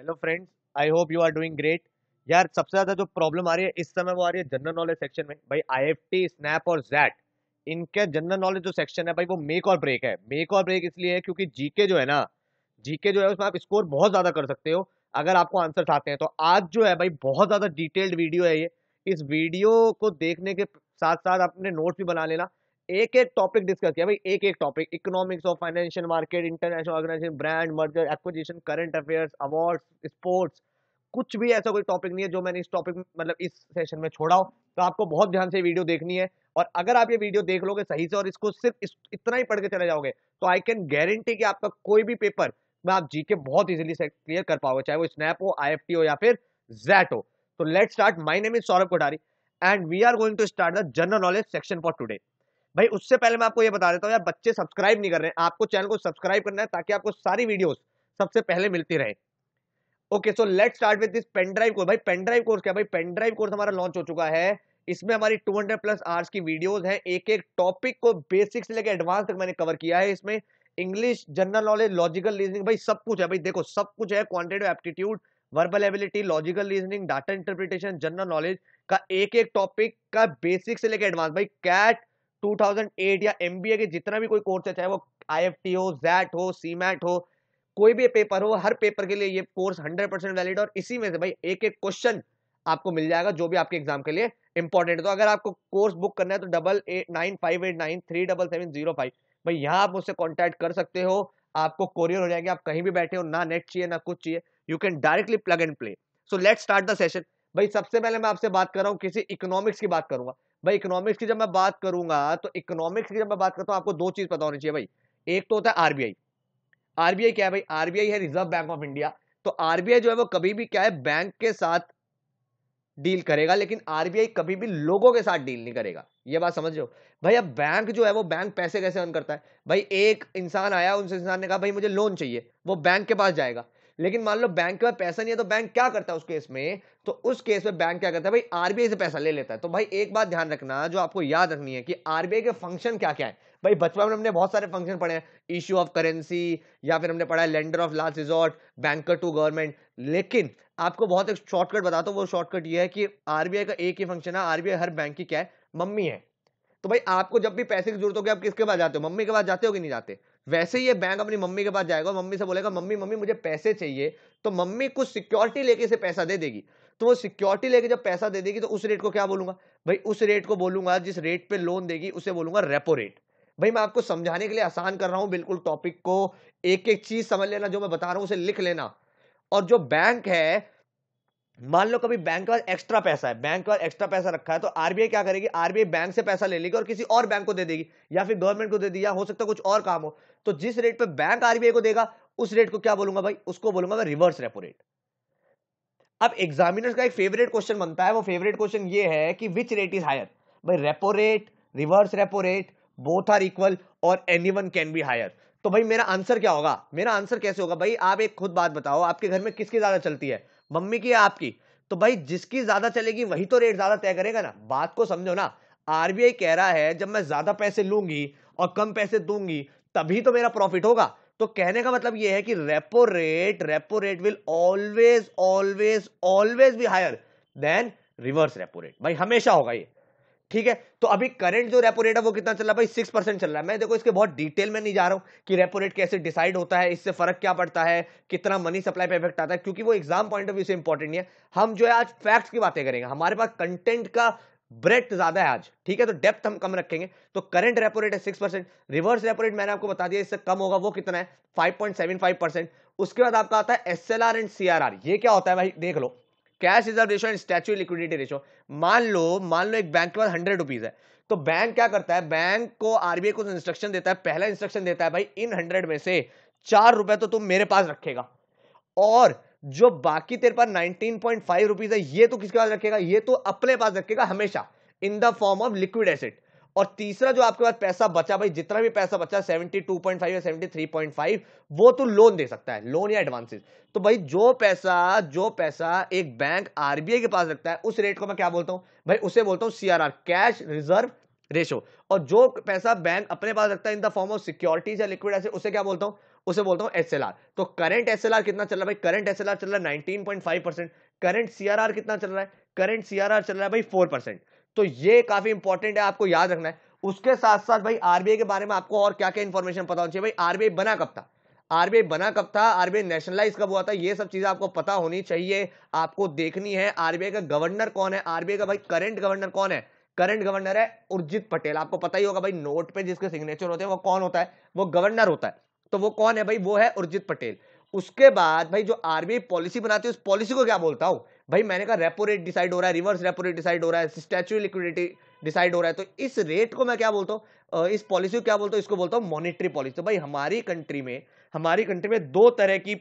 Hello friends I hope you are doing great यार सबसे ज़्यादा जो प्रॉब्लम आ रही है इस समय वो आ रही है जनरल नॉलेज सेक्शन में भाई आई स्नैप और जैट इनके जनरल नॉलेज जो सेक्शन है भाई वो मेक और ब्रेक है मेक और ब्रेक इसलिए है क्योंकि जीके जो है ना जीके जो है उसमें आप स्कोर बहुत ज़्यादा कर सकते हो अगर आपको आंसर आते हैं तो आज जो है भाई बहुत ज़्यादा डिटेल्ड वीडियो है ये इस वीडियो को देखने के साथ साथ अपने नोट्स भी बना लेना एक एक टॉपिक डिस्कस किया भाई एक एक topic economics of financial market international organisation brand merger acquisition current affairs award sports कुछ भी ऐसा कोई टॉपिक नहीं है जो मैंने इस टॉपिक मतलब इस सेशन में छोड़ा हो तो आपको बहुत ध्यान से वीडियो देखनी है और अगर आप ये वीडियो देख लोगे सही से और इसको सिर्फ इस, इतना ही पढ़ के चले जाओगे तो आई कैन गारंटी कि आपका कोई भी पेपर में आप जीके बहुत इजीली से क्लियर कर पाओगे चाहे वो स्नैप हो आई हो या फिर जैट हो तो let start my name is Saurabh Kothari and we are going to start the general knowledge section for today भाई उससे पहले मैं आपको ये बता देता हूँ यार बच्चे सब्सक्राइब नहीं कर रहे हैं आपको चैनल को सब्सक्राइब करना है ताकि आपको सारी वीडियोस सबसे पहले मिलती रहे okay so let start with this drive course भाई ड्राइव कोर्स क्या भाई ड्राइव कोर्स हमारा लॉन्च हो चुका है इसमें हमारी 200 प्लस आवर्स की वीडियोस हैं एक एक टॉपिक को बेसिक से लेकर एडवांस तक मैंने कवर किया है इसमें English general knowledge logical reasoning भाई सब कुछ है भाई देखो सब कुछ है quantitative aptitude verbal ability logical reasoning data interpretation general knowledge का एक एक टॉपिक का बेसिक से लेकर एडवांस भाई कैट 2008 या एम के जितना भी कोई कोर्स है चाहे वो आई हो जैट हो सी हो कोई भी पेपर हो हर पेपर के लिए ये कोर्स 100 परसेंट वैलिड और इसी में से भाई एक एक क्वेश्चन आपको मिल जाएगा जो भी आपके एग्जाम के लिए इंपॉर्टेंट है तो अगर आपको कोर्स बुक करना है तो double eight nine five eight nine three double seven zero five भाई यहाँ आप मुझसे कॉन्टैक्ट कर सकते हो आपको कोरियर हो जाएंगे आप कहीं भी बैठे हो ना नेट चाहिए ना कुछ चाहिए you can directly plug and play so let start the session भाई सबसे पहले मैं आपसे बात कर रहा हूँ किसी इकोनॉमिक्स की बात करूंगा भाई इकोनॉमिक्स की जब मैं बात करूंगा तो इकोनॉमिक्स की जब मैं बात करता हूँ आपको दो चीज पता होनी चाहिए भाई एक तो होता है आरबीआई आरबीआई क्या है भाई आरबीआई है रिजर्व बैंक ऑफ इंडिया तो आरबीआई जो है वो कभी भी क्या है बैंक के साथ डील करेगा लेकिन आरबीआई कभी भी लोगों के साथ डील नहीं करेगा ये बात समझ लो भाई अब बैंक जो है वो बैंक पैसे कैसे अर्न करता है भाई एक इंसान आया उनसे इंसान ने कहा भाई मुझे लोन चाहिए वो बैंक के पास जाएगा लेकिन मान लो बैंक के पास पैसा नहीं है तो बैंक क्या करता है उस केस में तो उस केस में बैंक क्या करता है भाई आरबीआई से पैसा ले लेता है तो भाई एक बात ध्यान रखना जो आपको याद रखनी है कि आरबीआई के फंक्शन क्या क्या है भाई बचपन में हमने बहुत सारे फंक्शन पढ़े हैं इश्यू ऑफ करेंसी या फिर हमने पढ़ा है lender of last resort banker to government लेकिन आपको बहुत एक शॉर्टकट बता दो वो शॉर्टकट ये है कि आरबीआई का एक ही फंक्शन है आरबीआई हर बैंक की क्या है मम्मी है तो भाई आपको जब भी पैसे की जरूरत होगी आप किसके पास जाते हो मम्मी के पास जाते हो कि नहीं जाते वैसे ये बैंक अपनी मम्मी के पास जाएगा और मम्मी से बोलेगा मम्मी मम्मी मुझे पैसे चाहिए तो मम्मी कुछ सिक्योरिटी लेके इसे पैसा दे देगी तो वो सिक्योरिटी लेके जब पैसा दे देगी तो उस रेट को क्या बोलूंगा भाई उस रेट को बोलूंगा जिस रेट पे लोन देगी उसे बोलूंगा रेपो रेट भाई मैं आपको समझाने के लिए आसान कर रहा हूं बिल्कुल टॉपिक को एक एक चीज समझ लेना जो मैं बता रहा हूं उसे लिख लेना और जो बैंक है मान लो कभी बैंक के पास एक्स्ट्रा पैसा है बैंक के पास एक्स्ट्रा पैसा रखा है तो आरबीआई क्या करेगी आरबीआई बैंक से पैसा ले लेगी और किसी और बैंक को दे देगी या फिर गवर्नमेंट को दे दी या हो सकता है कुछ और काम हो तो जिस रेट पे बैंक आरबीआई को देगा उस रेट को क्या बोलूंगा भाई उसको बोलूंगा मैं रिवर्स रेपो रेट अब एग्जामिनर्स का एक फेवरेट क्वेश्चन बनता है वो फेवरेट क्वेश्चन ये है कि विच रेट इज हायर भाई repo rate reverse repo rate both are equal और any one can be higher तो भाई मेरा आंसर क्या होगा मेरा आंसर कैसे होगा भाई आप एक खुद बात बताओ आपके घर में किसकी ज्यादा चलती है मम्मी की आपकी तो भाई जिसकी ज्यादा चलेगी वही तो रेट ज्यादा तय करेगा ना बात को समझो ना आरबीआई कह रहा है जब मैं ज्यादा पैसे लूंगी और कम पैसे दूंगी तभी तो मेरा प्रॉफिट होगा तो कहने का मतलब यह है कि repo rate repo rate will always always always be higher than reverse repo rate भाई हमेशा होगा ये ठीक है तो अभी करंट जो रेपो रेट है वो कितना चल रहा है भाई सिक्स परसेंट चल रहा है मैं देखो इसके बहुत डिटेल में नहीं जा रहा हूं कि रेपो रेट कैसे डिसाइड होता है इससे फर्क क्या पड़ता है कितना मनी सप्लाई पे इफेक्ट आता है क्योंकि वो एग्जाम पॉइंट ऑफ व्यू से इंपॉर्टेंट नहीं है हम जो है आज फैक्ट्स की बातें करेंगे हमारे पास कंटेंट का ब्रेथ ज्यादा है आज ठीक है तो डेप्थ हम कम रखेंगे तो करंट रेपो रेट है six percent reverse repo rate मैंने आपको बता दिया इससे कम होगा वो कितना है five point seven five percent उसके बाद आपका आता है S L R and C ये क्या होता है भाई देख लो cash reserve ratio and statutory liquidity ratio मान लो मान लो एक बैंक के पास हंड्रेड रुपीज है तो बैंक क्या करता है बैंक को आरबीआई कुछ इंस्ट्रक्शन देता है पहला इंस्ट्रक्शन देता है भाई इन हंड्रेड में से चार रुपए तो तुम मेरे पास रखेगा और जो बाकी तेरे पास नाइनटीन पॉइंट फाइव रुपीज है ये तो किसके पास रखेगा ये तो अपने पास रखेगा हमेशा in the form of liquid assets और तीसरा जो आपके पास पैसा बचा भाई जितना भी पैसा बचा 72.5 या 73.5 वो तो लोन दे सकता है लोन या एडवांसेस तो भाई जो पैसा जो पैसा एक बैंक आरबीआई के पास रखता है उस रेट को मैं क्या बोलता हूं भाई उसे बोलता हूं सीआरआर कैश रिजर्व रेशो और जो पैसा बैंक अपने पास रखता है in the form of securities या लिक्विड ऐसे उसे क्या बोलता हूं उसे बोलता हूं एसएलआर तो करंट एसएलआर कितना चल रहा है करंट एसएलआर चल रहा है 19.5 परसेंट करंट सीआरआर कितना चल रहा है करंट सीआरआर चल रहा है भाई फोर परसेंट तो ये काफी इंपॉर्टेंट है आपको याद रखना है उसके साथ साथ भाई आरबीआई के बारे में आपको और क्या क्या इंफॉर्मेशन पता होनी चाहिए आरबीआई बना कब था आरबीआई बना कब था आरबीआई नेशनलाइज कब हुआ था ये सब चीजें आपको पता होनी चाहिए आपको देखनी है आरबीआई का गवर्नर कौन है आरबीआई का भाई करंट गवर्नर कौन है करंट गवर्नर है उर्जित पटेल आपको पता ही होगा भाई नोट पे जिसके सिग्नेचर होते हैं वो कौन होता है वो गवर्नर होता है तो वो कौन है भाई वो है उर्जित पटेल उसके बाद भाई जो आरबीआई पॉलिसी बनाती है उस पॉलिसी को क्या बोलता हूं भाई मैंने कहा रेपो रेट डिसाइड हो रहा है रिवर्स रेपो रेट डिसाइड हो रहा है स्टैचू लिक्विडिटी डिसाइड हो रहा है तो इस रेट को मैं क्या बोलता हूँ इस पॉलिसी को क्या बोलता हूँ इसको बोलता हूँ मॉनिटरी पॉलिसी तो भाई हमारी कंट्री में हमारी कंट्री में दो तरह की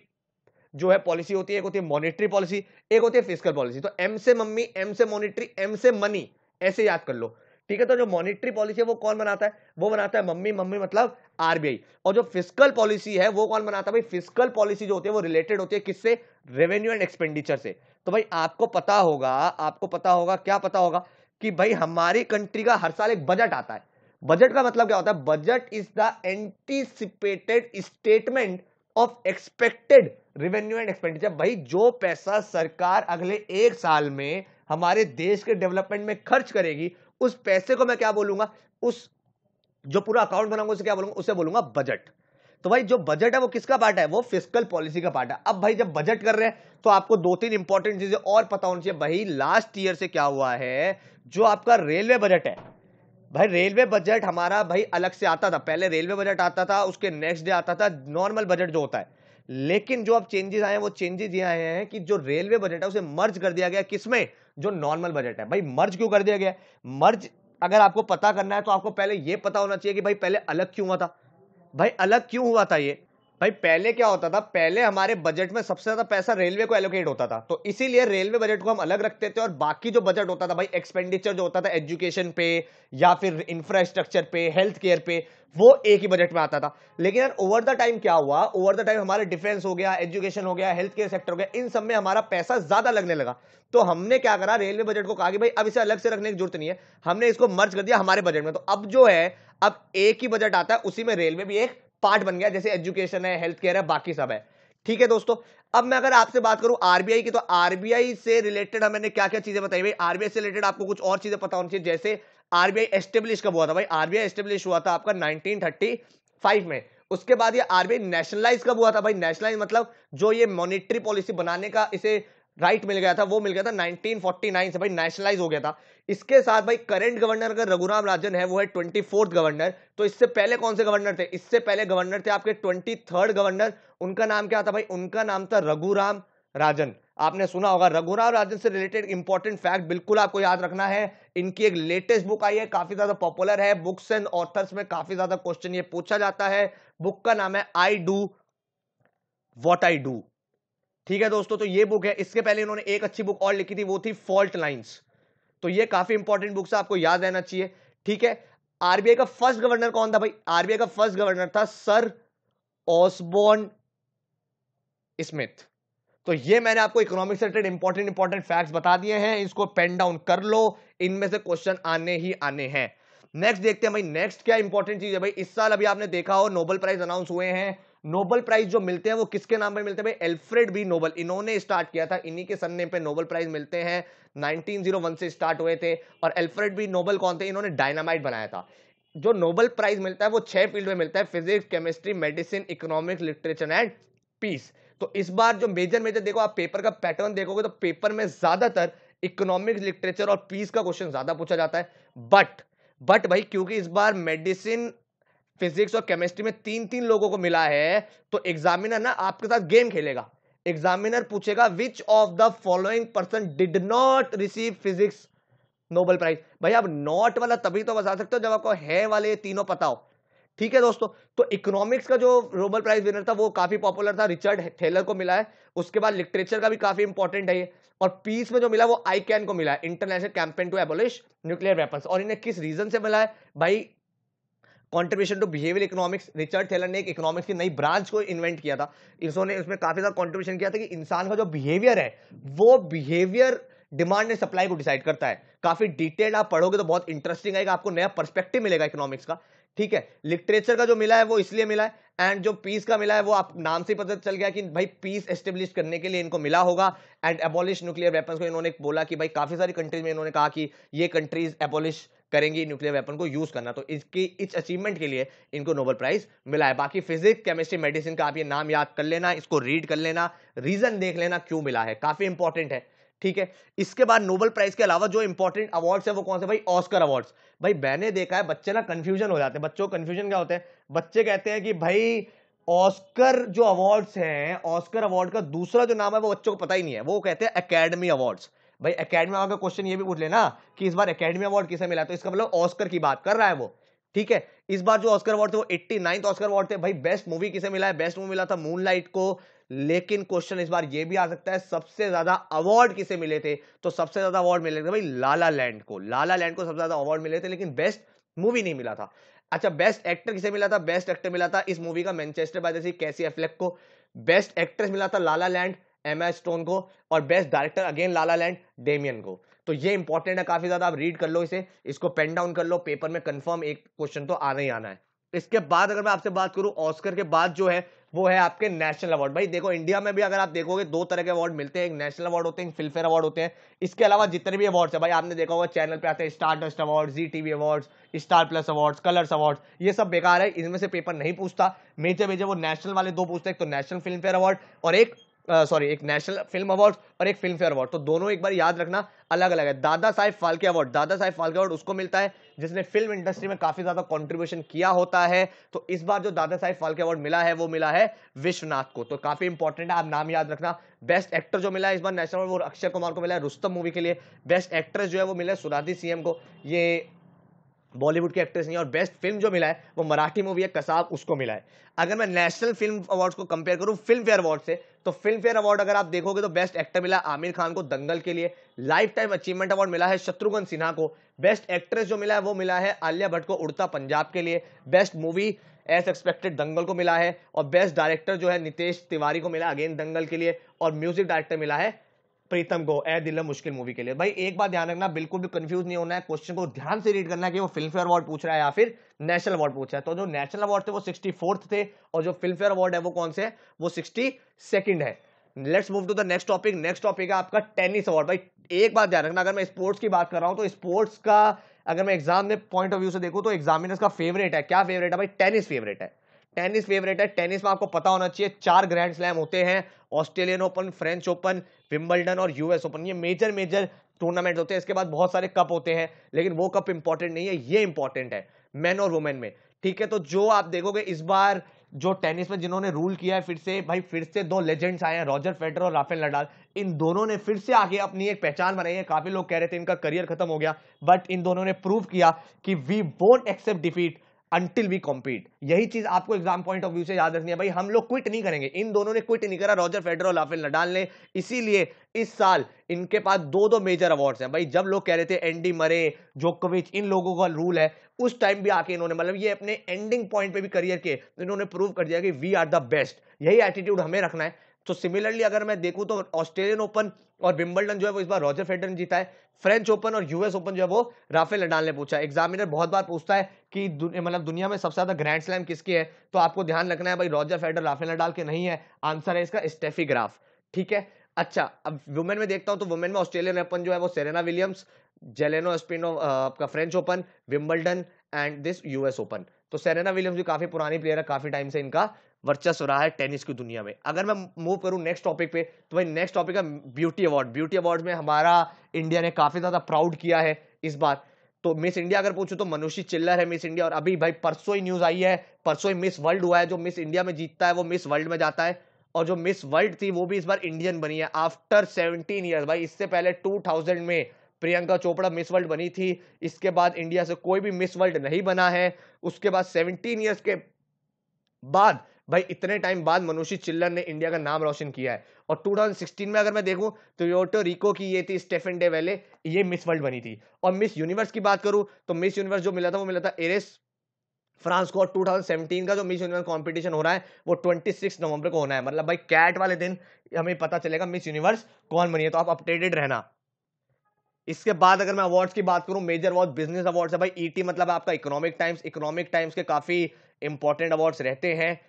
जो है पॉलिसी होती है एक होती है मॉनिटरी पॉलिसी एक होती है फिजिकल पॉलिसी तो एम से मम्मी एम से मॉनिटरी एम से मनी ऐसे याद कर लो ठीक है तो जो मॉनिटरी पॉलिसी है वो कौन बनाता है वो बनाता है मम्मी मम्मी मतलब आरबीआई और जो फिजिकल पॉलिसी है वो कौन बनाता है भाई फिजिकल पॉलिसी जो होती है वो रिलेटेड होती है किससे रेवेन्यू एंड एक्सपेंडिचर से तो भाई आपको पता होगा आपको पता होगा क्या पता होगा कि भाई हमारी कंट्री का हर साल एक बजट आता है बजट का मतलब क्या होता है budget is the anticipated statement of expected revenue and expenditure भाई जो पैसा सरकार अगले एक साल में हमारे देश के डेवलपमेंट में खर्च करेगी उस पैसे को मैं क्या बोलूंगा उस जो पूरा अकाउंट बनाऊंगा उसे क्या बोलूंगा उसे बोलूंगा बजट तो भाई जो बजट है वो किसका पार्ट है वो फिजिकल पॉलिसी का पार्ट है अब भाई जब बजट कर रहे हैं तो आपको दो तीन इंपॉर्टेंट चीजें और पता होनी चाहिए भाई लास्ट ईयर से क्या हुआ है जो आपका रेलवे बजट है भाई रेलवे बजट हमारा भाई अलग से आता था पहले रेलवे बजट आता था उसके नेक्स्ट डे आता था नॉर्मल बजट जो होता है लेकिन जो अब चेंजेस आए हैं वो चेंजेस ये आए हैं कि जो रेलवे बजट है उसे मर्ज कर दिया गया किसमें जो नॉर्मल बजट है भाई मर्ज क्यों कर दिया गया मर्ज अगर आपको पता करना है तो आपको पहले यह पता होना चाहिए कि भाई पहले अलग क्यों हुआ था भाई अलग क्यों हुआ था ये भाई पहले क्या होता था पहले हमारे बजट में सबसे ज्यादा पैसा रेलवे को एलोकेट होता था तो इसीलिए रेलवे बजट को हम अलग रखते थे और बाकी जो बजट होता था भाई एक्सपेंडिचर जो होता था एजुकेशन पे या फिर इंफ्रास्ट्रक्चर पे हेल्थ केयर पे वो एक ही बजट में आता था लेकिन यार ओवर द टाइम क्या हुआ ओवर द टाइम हमारे डिफेंस हो गया एजुकेशन हो गया हेल्थ केयर सेक्टर हो गया इन सब में हमारा पैसा ज्यादा लगने लगा तो हमने क्या करा रेलवे बजट को कहा कि भाई अब इसे अलग से रखने की जरूरत नहीं है हमने इसको मर्ज कर दिया हमारे बजट में तो अब जो है अब एक ही बजट आता है उसी में रेलवे भी एक पार्ट बन गया जैसे एजुकेशन है हेल्थ केयर है बाकी सब है ठीक है दोस्तों अब मैं अगर आपसे बात करूं आरबीआई की तो आरबीआई से रिलेटेड हमें क्या क्या चीजें बताई भाई आरबीआई से रिलेटेड आपको कुछ और चीजें पता होनी चाहिए जैसे आरबीआई एस्टेब्लिश कब हुआ था भाई आरबीआई एस्टेब्लिश हुआ था आपका 1935 में उसके बाद ये आरबीआई नेशनलाइज कब हुआ था भाई नेशनलाइज मतलब जो ये मॉनिटरी पॉलिसी बनाने का इसे राइट मिल गया था वो मिल गया था 1949 से भाई नेशनलाइज हो गया था इसके साथ भाई करंट गवर्नर अगर रघुराम राजन है वो है ट्वेंटी गवर्नर तो इससे पहले कौन से गवर्नर थे इससे पहले गवर्नर थे आपके ट्वेंटी गवर्नर उनका नाम क्या था भाई उनका नाम था रघुराम राजन आपने सुना होगा रघुराम राजन से रिलेटेड इंपॉर्टेंट फैक्ट बिल्कुल आपको याद रखना है इनकी एक लेटेस्ट बुक आई है काफी ज्यादा पॉपुलर है बुक्स एंड ऑथर्स में काफी ज्यादा क्वेश्चन ये पूछा जाता है बुक का नाम है I do what I do ठीक है दोस्तों तो ये बुक है इसके पहले इन्होंने एक अच्छी बुक और लिखी थी वो थी फॉल्ट लाइन्स तो ये काफी इंपॉर्टेंट बुक्स आपको याद रहना चाहिए ठीक है आरबीआई का फर्स्ट गवर्नर कौन था भाई आरबीआई का फर्स्ट गवर्नर था सर ऑसबोर्न स्मिथ तो ये मैंने आपको economic related important important facts बता दिए हैं इसको पेन डाउन कर लो इनमें से क्वेश्चन आने ही आने हैं नेक्स्ट देखते हैं भाई नेक्स्ट क्या इंपॉर्टेंट चीज है भाई इस साल अभी आपने देखा हो नोबल प्राइज अनाउंस हुए हैं नोबल प्राइज जो मिलते हैं वो किसके नाम पे मिलते हैं भाई एल्फ्रेड बी नोबल इन्होंने स्टार्ट किया था इन्हीं के सन्ने पे नोबल प्राइज मिलते हैं 1901 से स्टार्ट हुए थे और एल्फ्रेड बी नोबल कौन थे इन्होंने डायनामाइट बनाया था जो नोबल प्राइज मिलता है वो छह फील्ड में मिलता है physics chemistry medicine economics literature and peace तो इस बार जो मेजर मेजर देखो आप पेपर का पैटर्न देखोगे तो पेपर में ज्यादातर इकोनॉमिक्स लिटरेचर और पीस का क्वेश्चन ज्यादा पूछा जाता है बट बट भाई क्योंकि इस बार मेडिसिन फिजिक्स और केमिस्ट्री में तीन तीन लोगों को मिला है तो एग्जामिनर ना आपके साथ गेम खेलेगा एग्जामिनर पूछेगा which of the following person did not receive physics Nobel prize भाई आप नॉट वाला तभी तो बता सकते हो जब आपको है वाले तीनों पता हो ठीक है दोस्तों तो इकोनॉमिक्स का जो नोबल प्राइज विनर था वो काफी पॉपुलर था रिचर्ड थेलर को मिला है उसके बाद लिटरेचर का भी काफी इंपॉर्टेंट है ये और पीस में जो मिला वो आई कैन को मिला है International Campaign to Abolish Nuclear Weapons और इन्हें किस रीजन से मिला है भाई contribution to behaviour economics Richard Thaler ने एक इकोनॉमिक्स की नई ब्रांच को इन्वेंट किया था इन्होंने उसमें काफी ज्यादा कॉन्ट्रीब्यूशन किया था कि इंसान का जो बिहेवियर है वो बिहेवियर डिमांड एंड सप्लाई को डिसाइड करता है काफी डिटेल आप पढ़ोगे तो बहुत इंटरेस्टिंग आएगा आपको नया पर्सपेक्टिव मिलेगा इकोनॉमिक्स का ठीक है लिटरेचर का जो मिला है वो इसलिए मिला है एंड जो पीस का मिला है वो आप नाम से पता चल गया कि भाई पीस एस्टेब्लिश करने के लिए इनको मिला होगा एंड एबोलिश न्यूक्लियर वेपन्स को इन्होंने बोला कि भाई काफ़ी सारी कंट्रीज में इन्होंने कहा कि ये कंट्रीज एबोलिश करेंगी न्यूक्लियर वेपन को यूज़ करना तो इसकी इस अचीवमेंट के लिए इनको नोबल प्राइज़ मिला है बाकी फिजिक्स केमिस्ट्री मेडिसिन का आप ये नाम याद कर लेना इसको रीड कर लेना रीज़न देख लेना क्यों मिला है काफ़ी इंपॉर्टेंट है ठीक है इसके बाद नोबल प्राइज के अलावा जो इंपॉर्टेंट अवार्ड्स है वो कौन से भाई ऑस्कर अवार्ड्स भाई मैंने देखा है बच्चे ना कंफ्यूजन हो जाते हैं बच्चों कंफ्यूजन क्या होते हैं बच्चे कहते हैं कि भाई ऑस्कर जो अवार्ड्स हैं ऑस्कर अवार्ड का दूसरा जो नाम है वो बच्चों को पता ही नहीं है वो कहते हैं अकेडमी अवार्ड्स भाई अकेडमी अवार्ड का क्वेश्चन ये भी पूछ लेना कि इस बार अकेडमी अवार्ड किसे मिला तो इसका मतलब ऑस्कर की बात कर रहा है वो ठीक है इस बार जो ऑस्कर अवार्ड थे वो एट्टी नाइन्थ ऑस्कर अवार्ड थे भाई बेस्ट मूवी किसे मिला है बेस्ट मूवी मिला था मूनलाइट को लेकिन क्वेश्चन इस बार ये भी आ सकता है सबसे ज्यादा अवार्ड किसे मिले थे तो सबसे ज्यादा अवार्ड मिले थे भाई लाला लैंड को लाला लैंड को सबसे ज्यादा अवार्ड मिले थे लेकिन बेस्ट मूवी नहीं मिला था अच्छा बेस्ट एक्टर किसे मिला था बेस्ट एक्टर मिला था इस मूवी का Manchester by the Casey Affleck को बेस्ट एक्ट्रेस मिला था La La Land M S Stone को और best director again La La Land Damien को तो ये इंपॉर्टेंट है काफी ज्यादा आप रीड कर लो इसे इसको पेन डाउन कर लो पेपर में कंफर्म एक क्वेश्चन तो आना ही आना है इसके बाद अगर मैं आपसे बात करूं ऑस्कर के बाद जो है वो है आपके नेशनल अवार्ड भाई देखो इंडिया में भी अगर आप देखोगे दो तरह के अवार्ड मिलते हैं एक नेशनल अवार्ड होते हैं एक फिल्मफेयर अवार्ड होते हैं इसके अलावा जितने भी अवार्ड्स है भाई आपने देखा होगा चैनल पे आते हैं Stardust award Zee TV award Star Plus award Colors award ये सब बेकार है इनमें से पेपर नहीं पूछता मेजर मेजर वो नेशनल वाले दो पूछते हैं तो नेशनल फिल्म फेयर अवार्ड और एक सॉरी एक नेशनल फिल्म अवार्ड और एक फिल्म फेयर अवार्ड तो दोनों एक बार याद रखना अलग अलग है दादा साहेब फाल्के अवार्ड दादा साहेब फाल्के अवार्ड उसको मिलता है जिसने फिल्म इंडस्ट्री में काफी ज्यादा कॉन्ट्रीब्यूशन किया होता है तो इस बार जो दादा साहेब फाल्के अवार्ड मिला है वो मिला है विश्वनाथ को तो काफी इंपॉर्टेंट है आप नाम याद रखना बेस्ट एक्टर जो मिला है इस बार नेशनल वो अक्षय कुमार को मिला है रुस्तम मूवी के लिए बेस्ट एक्ट्रेस जो है वो मिला है सुराधी सीएम को ये बॉलीवुड की एक्ट्रेस नहीं है और बेस्ट फिल्म जो मिला है वो मराठी मूवी है कसाब उसको मिला है अगर मैं नेशनल फिल्म अवार्ड्स को कंपेयर करूं फिल्म फेयर अवार्ड से तो फिल्म फेयर अवार्ड अगर आप देखोगे तो बेस्ट एक्टर मिला आमिर खान को दंगल के लिए लाइफ टाइम अचीवमेंट अवार्ड मिला है शत्रुघ्न सिन्हा को बेस्ट एक्ट्रेस जो मिला है वो मिला है आलिया भट्ट को उड़ता पंजाब के लिए best movie as expected Dangal को मिला है और बेस्ट डायरेक्टर जो है नितेश तिवारी को मिला अगेन दंगल के लिए और म्यूजिक डायरेक्टर मिला है प्रीतम गो ए दिल मुश्किल मूवी के लिए भाई एक बात ध्यान रखना बिल्कुल भी कंफ्यूज नहीं होना है क्वेश्चन को ध्यान से रीड करना है कि वो फिल्म फेयर अवार्ड पूछ रहा है या फिर नेशनल अवार्ड पूछ रहा है तो जो नेशनल अवार्ड थे वो सिक्सटी थे और जो फिल्म फेयर अवार्ड है वो कौन से है वो सिक्सटी है let's move to the next topic next topic है आपका टेनिस अवार्ड भाई एक बात ध्यान रखना अगर मैं स्पोर्ट्स की बात कर रहा हूँ तो स्पोर्ट्स का अगर मैं एग्जाम में पॉइंट ऑफ व्यू से देखूँ तो एग्जामिनर्स का फेवरेट है क्या फेवरेट है भाई टेनिस फेवरेट है टेनिस फेवरेट है टेनिस में आपको पता होना चाहिए चार ग्रैंड स्लैम होते हैं Australian Open French Open Wimbledon और यूएस ओपन ये मेजर मेजर टूर्नामेंट होते हैं इसके बाद बहुत सारे कप होते हैं लेकिन वो कप इंपॉर्टेंट नहीं है ये इंपॉर्टेंट है मैन और वुमेन में ठीक है तो जो आप देखोगे इस बार जो टेनिस में जिन्होंने रूल किया है फिर से भाई फिर से दो लेजेंड्स आए हैं रॉजर फेडर और राफेल नडाल इन दोनों ने फिर से आगे अपनी एक पहचान बनाई है काफी लोग कह रहे थे इनका करियर खत्म हो गया बट इन दोनों ने प्रूव किया कि we won't accept defeat until we compete यही चीज आपको एग्जाम पॉइंट ऑफ व्यू से याद रखनी है भाई हम लोग क्विट नहीं करेंगे इन दोनों ने क्विट नहीं करा रॉजर फेडर और राफेल नडाल ने इसीलिए इस साल इनके पास दो दो मेजर अवार्ड्स हैं भाई जब लोग कह रहे थे एंडी मरे जोकोविच इन लोगों का रूल है उस टाइम भी आके इन्होंने मतलब ये अपने एंडिंग पॉइंट पे भी करियर के इन्होंने प्रूव कर दिया कि वी आर द बेस्ट यही एटीट्यूड हमें रखना है तो सिमिलरली अगर मैं देखूं तो ऑस्ट्रेलियन ओपन और विम्बलडन जो है वो इस बार रॉजर फेडर ने जीता है फ्रेंच ओपन और यूएस ओपन जो है वो राफेल नडाल ने पूछा एग्जामिनर बहुत बार पूछता है कि दु, मतलब दुनिया में सबसे ज्यादा ग्रैंड स्लैम किसकी है तो आपको ध्यान रखना है भाई रॉजर फेडर राफेल नडाल के नहीं है आंसर है इसका स्टेफी ग्राफ ठीक है अच्छा अब वुमेन में देखता हूं तो वुमेन में ऑस्ट्रेलियन ओपन जो है वो सेरेना विलियम्स जेलेनो स्पिनो आपका French Open Wimbledon and this US Open तो सेरेना विलियम्स भी काफी पुरानी प्लेयर है काफी टाइम से इनका वर्चस्व रहा है टेनिस की दुनिया में अगर मैं मूव करूँ नेक्स्ट टॉपिक पे तो भाई नेक्स्ट टॉपिक है ब्यूटी अवार्ड ब्यूटी अवार्ड में हमारा इंडिया ने काफ़ी ज़्यादा प्राउड किया है इस बार तो मिस इंडिया अगर पूछूं तो मनुषी चिल्लर है मिस इंडिया और अभी भाई परसों ही न्यूज़ आई है परसों ही मिस वर्ल्ड हुआ है जो मिस इंडिया में जीतता है वो मिस वर्ल्ड में जाता है और जो मिस वर्ल्ड थी वो भी इस बार इंडियन बनी है आफ्टर सेवनटीन ईयर भाई इससे पहले टू थाउजेंड में प्रियंका चोपड़ा मिस वर्ल्ड बनी थी इसके बाद इंडिया से कोई भी मिस वर्ल्ड नहीं बना है उसके बाद सेवनटीन ईयर्स के बाद भाई इतने टाइम बाद मनुषी चिल्लर ने इंडिया का नाम रोशन किया है और 2016 में अगर मैं देखूं तो योटो रिको की ये थी स्टेफन डे वेले ये मिस वर्ल्ड बनी थी और मिस यूनिवर्स की बात करूं तो मिस यूनिवर्स जो मिला था वो मिला था एरेस फ्रांस को और 2017 का जो मिस यूनिवर्स कॉम्पिटिशन हो रहा है वो 26 नवंबर को होना है मतलब भाई कैट वाले दिन हमें पता चलेगा मिस यूनिवर्स कौन बनी है तो आप अपडेटेड रहना इसके बाद अगर मैं अवार्ड्स की बात करूं मेजर अवार्ड बिजनेस अवार्ड्स है भाई ईटी e मतलब आपका इकोनॉमिक टाइम्स इकोनॉमिक टाइम्स के काफ़ी इंपॉर्टेंट अवार्ड्स रहते हैं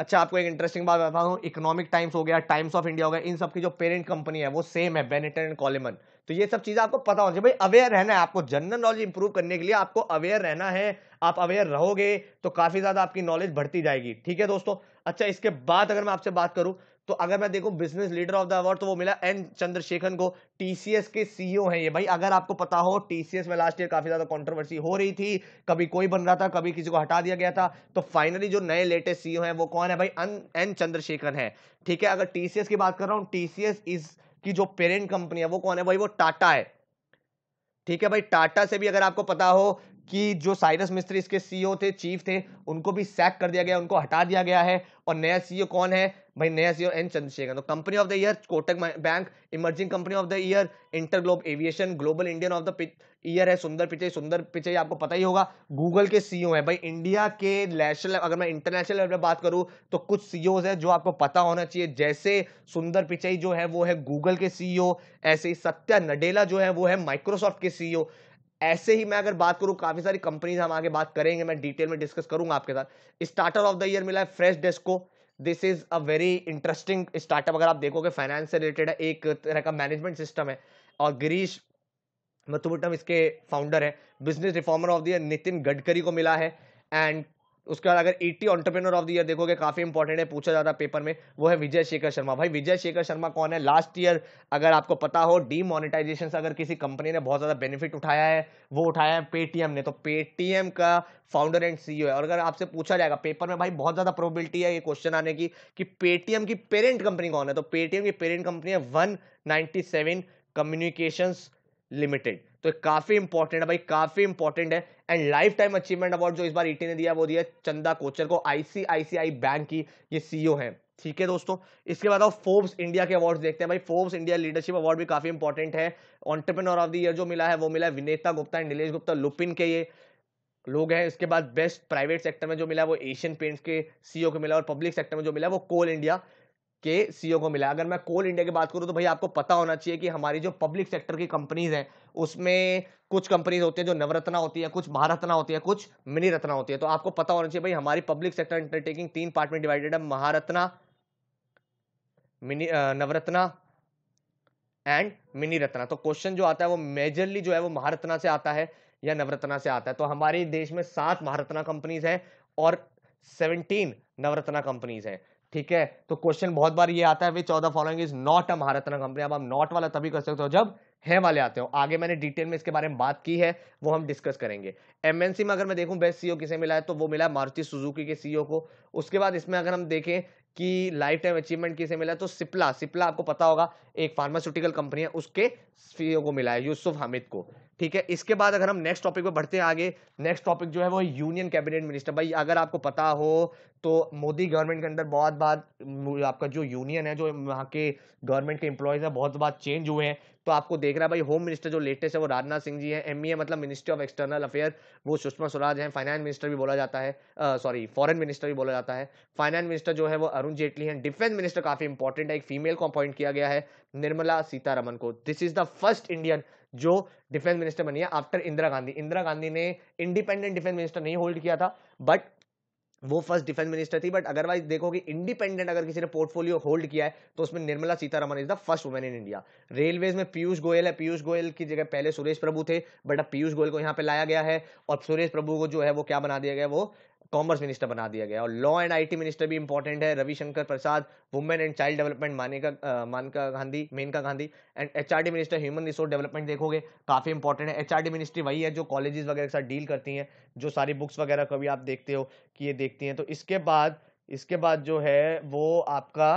अच्छा आपको एक इंटरेस्टिंग बात बता हूँ इकोनॉमिक टाइम्स हो गया टाइम्स ऑफ इंडिया हो गया इन सब की जो पेरेंट कंपनी है वो सेम है बेनेटन एंड कॉलेमन तो ये सब चीज़ें आपको पता होनी चाहिए भाई अवेयर रहना है आपको जनरल नॉलेज इंप्रूव करने के लिए आपको अवेयर रहना है आप अवेयर रहोगे तो काफ़ी ज़्यादा आपकी नॉलेज बढ़ती जाएगी ठीक है दोस्तों अच्छा इसके बाद अगर मैं आपसे बात करूं तो अगर मैं देखूं business leader of the award तो वो मिला एन चंद्रशेखर को टीसीएस के सीईओ e हैं ये भाई अगर आपको पता हो टीसीएस में लास्ट ईयर काफी ज्यादा कंट्रोवर्सी हो रही थी कभी कोई बन रहा था कभी किसी को हटा दिया गया था तो फाइनली जो नए लेटेस्ट सीईओ e हैं वो कौन है भाई एन चंद्रशेखर है ठीक है अगर टीसीएस की बात कर रहा हूँ टीसीएस इज की जो पेरेंट कंपनी है वो कौन है भाई वो टाटा है ठीक है भाई टाटा से भी अगर आपको पता हो कि जो साइरस मिस्त्री इसके सीईओ e थे चीफ थे उनको भी सैक कर दिया गया उनको हटा दिया गया है और नया सीईओ कौन है भाई नया सीओ एन e चंद्रशेखर तो company of the year Kotak bank emerging company of the year InterGlobe Aviation global Indian of the year है सुंदर पिचई सुंदर पिचई आपको पता ही होगा गूगल के सीईओ e है भाई इंडिया के नेशनल अगर मैं इंटरनेशनल लेवल पर बात करूँ तो कुछ सीईओ e है जो आपको पता होना चाहिए जैसे सुंदर पिचई जो है वो है गूगल के सीईओ ऐसे ही सत्या नडेला जो है वो है माइक्रोसॉफ्ट के सीईओ ऐसे ही मैं अगर बात करूं काफ़ी सारी कंपनीज हम आगे बात करेंगे मैं डिटेल में डिस्कस करूंगा आपके साथ स्टार्टर ऑफ द ईयर मिला है Freshdesk this is a very interesting startup अगर आप देखोगे फाइनेंस से रिलेटेड है एक तरह का मैनेजमेंट सिस्टम है और गिरीश मथुबुटम इसके फाउंडर है business reformer of the year Nitin Gadkari को मिला है एंड उसके बाद अगर ET entrepreneur of the year देखोगे काफी इंपॉर्टेंट है पूछा जाता पेपर में वो है विजय शेखर शर्मा भाई विजय शेखर शर्मा कौन है लास्ट ईयर अगर आपको पता हो मोनिटाइजेशन से अगर किसी कंपनी ने बहुत ज्यादा बेनिफिट उठाया है वो उठाया है पेटीएम ने तो पेटीएम का फाउंडर एंड सीईओ है और अगर आपसे पूछा जाएगा पेपर में भाई बहुत ज्यादा प्रोबेबिलिटी है ये क्वेश्चन आने की कि पेटीएम की पेरेंट कंपनी कौन है तो पेटीएम की पेरेंट कंपनी है वन कम्युनिकेशंस लिमिटेड तो काफी इंपॉर्टेंट है भाई काफी इंपॉर्टेंट है and lifetime achievement award जो इस बार ईटी e ने दिया वो दिया चंदा कोचर को आईसीआईसीआई बैंक की ये सीईओ e है ठीक है दोस्तों इसके बाद आप फोर्ब्स इंडिया के अवार्ड्स देखते हैं भाई फोर्ब्स इंडिया लीडरशिप अवार्ड भी काफी इंपॉर्टेंट है ऑन्टरप्रेनोर ऑफ द ईयर जो मिला है वो मिला है विनेता गुप्ता एंड नीलेष गुप्ता लुपिन के ये लोग हैं इसके बाद बेस्ट प्राइवेट सेक्टर में जो मिला वो एशियन पेंट्स के सीईओ e को मिला और पब्लिक सेक्टर में जो मिला वो कोल इंडिया के सीईओ e को मिला अगर मैं कोल इंडिया की बात करूं तो भाई आपको पता होना चाहिए कि हमारी जो पब्लिक सेक्टर की कंपनीज हैं उसमें कुछ कंपनीज होती हैं जो नवरत्ना होती है कुछ महारत्ना होती है कुछ मिनी रत्ना होती है तो आपको पता होना चाहिए भाई हमारी पब्लिक सेक्टर अंडरटेकिंग तीन पार्ट में डिवाइडेड है Maharatna mini Navratna and Miniratna तो क्वेश्चन जो आता है वो मेजरली जो है वो महारत्ना से आता है या नवरत्ना से आता है तो हमारे देश में सात महारत्ना कंपनीज हैं और सेवनटीन नवरत्ना कंपनीज हैं ठीक है तो क्वेश्चन बहुत बार ये आता है which of the following is not a Maharatna company अब आप नॉट वाला तभी कर सकते हो जब है वाले आते हो आगे मैंने डिटेल में इसके बारे में बात की है वो हम डिस्कस करेंगे एमएनसी में अगर मैं देखूं बेस्ट सीईओ किसे मिला है तो वो मिला है मारुति सुजुकी के सीईओ को उसके बाद इसमें अगर हम देखें कि लाइफ टाइम अचीवमेंट किसे मिला तो सिप्ला सिप्ला आपको पता होगा एक फार्मास्यूटिकल कंपनी है उसके सीईओ को मिला है यूसुफ हामिद को ठीक है इसके बाद अगर हम नेक्स्ट टॉपिक पे बढ़ते हैं आगे नेक्स्ट टॉपिक जो है वो यूनियन कैबिनेट मिनिस्टर भाई अगर आपको पता हो तो मोदी गवर्नमेंट के अंदर बहुत बात आपका जो यूनियन है जो वहाँ के गवर्नमेंट के एम्प्लॉयज़ है बहुत बात चेंज हुए हैं तो आपको देख रहा है भाई होम मिनिस्टर जो लेटेस्ट है वो राजनाथ सिंह जी हैं एम e मतलब मिनिस्ट्री ऑफ एक्सटर्नल अफेयर वो सुषमा स्वराज हैं फाइनेंस मिनिस्टर भी बोला जाता है सॉरी फॉरेन मिनिस्टर भी बोला जाता है फाइनेंस मिनिस्टर जो है वो अरुण जेटली हैं डिफेंस मिनिस्टर काफ़ी इंपॉर्टेंट है एक फीमेल को अपॉइंट किया गया है निर्मला सीतारमन को this is the first Indian जो डिफेंस मिनिस्टर बनी है आफ्टर इंदिरा गांधी इंदिरा गांधी ने इंडिपेंडेंट डिफेंस मिनिस्टर नहीं होल्ड किया था बट वो फर्स्ट डिफेंस मिनिस्टर थी बट अदरवाइज देखो कि इंडिपेंडेंट अगर किसी ने पोर्टफोलियो होल्ड किया है तो उसमें Nirmala Sitharaman is the first women in India railways में पीयूष गोयल है पीयूष गोयल की जगह पहले सुरेश प्रभु थे बट अब पीयूष गोयल को यहाँ पे लाया गया है और सुरेश प्रभु को जो है वो क्या बना दिया गया वो कॉमर्स मिनिस्टर बना दिया गया और लॉ एंड आईटी मिनिस्टर भी इंपॉर्टेंट है Ravishankar Prasad women and child development Maneka Maneka Gandhi Maneka Gandhi and HRD minister human resource development देखोगे काफ़ी इंपॉर्टेंट है एचआरडी मिनिस्ट्री वही है जो कॉलेजेस वगैरह के साथ डील करती हैं जो सारी बुक्स वगैरह कभी आप देखते हो कि ये देखती हैं तो इसके बाद इसके बाद जो है वो आपका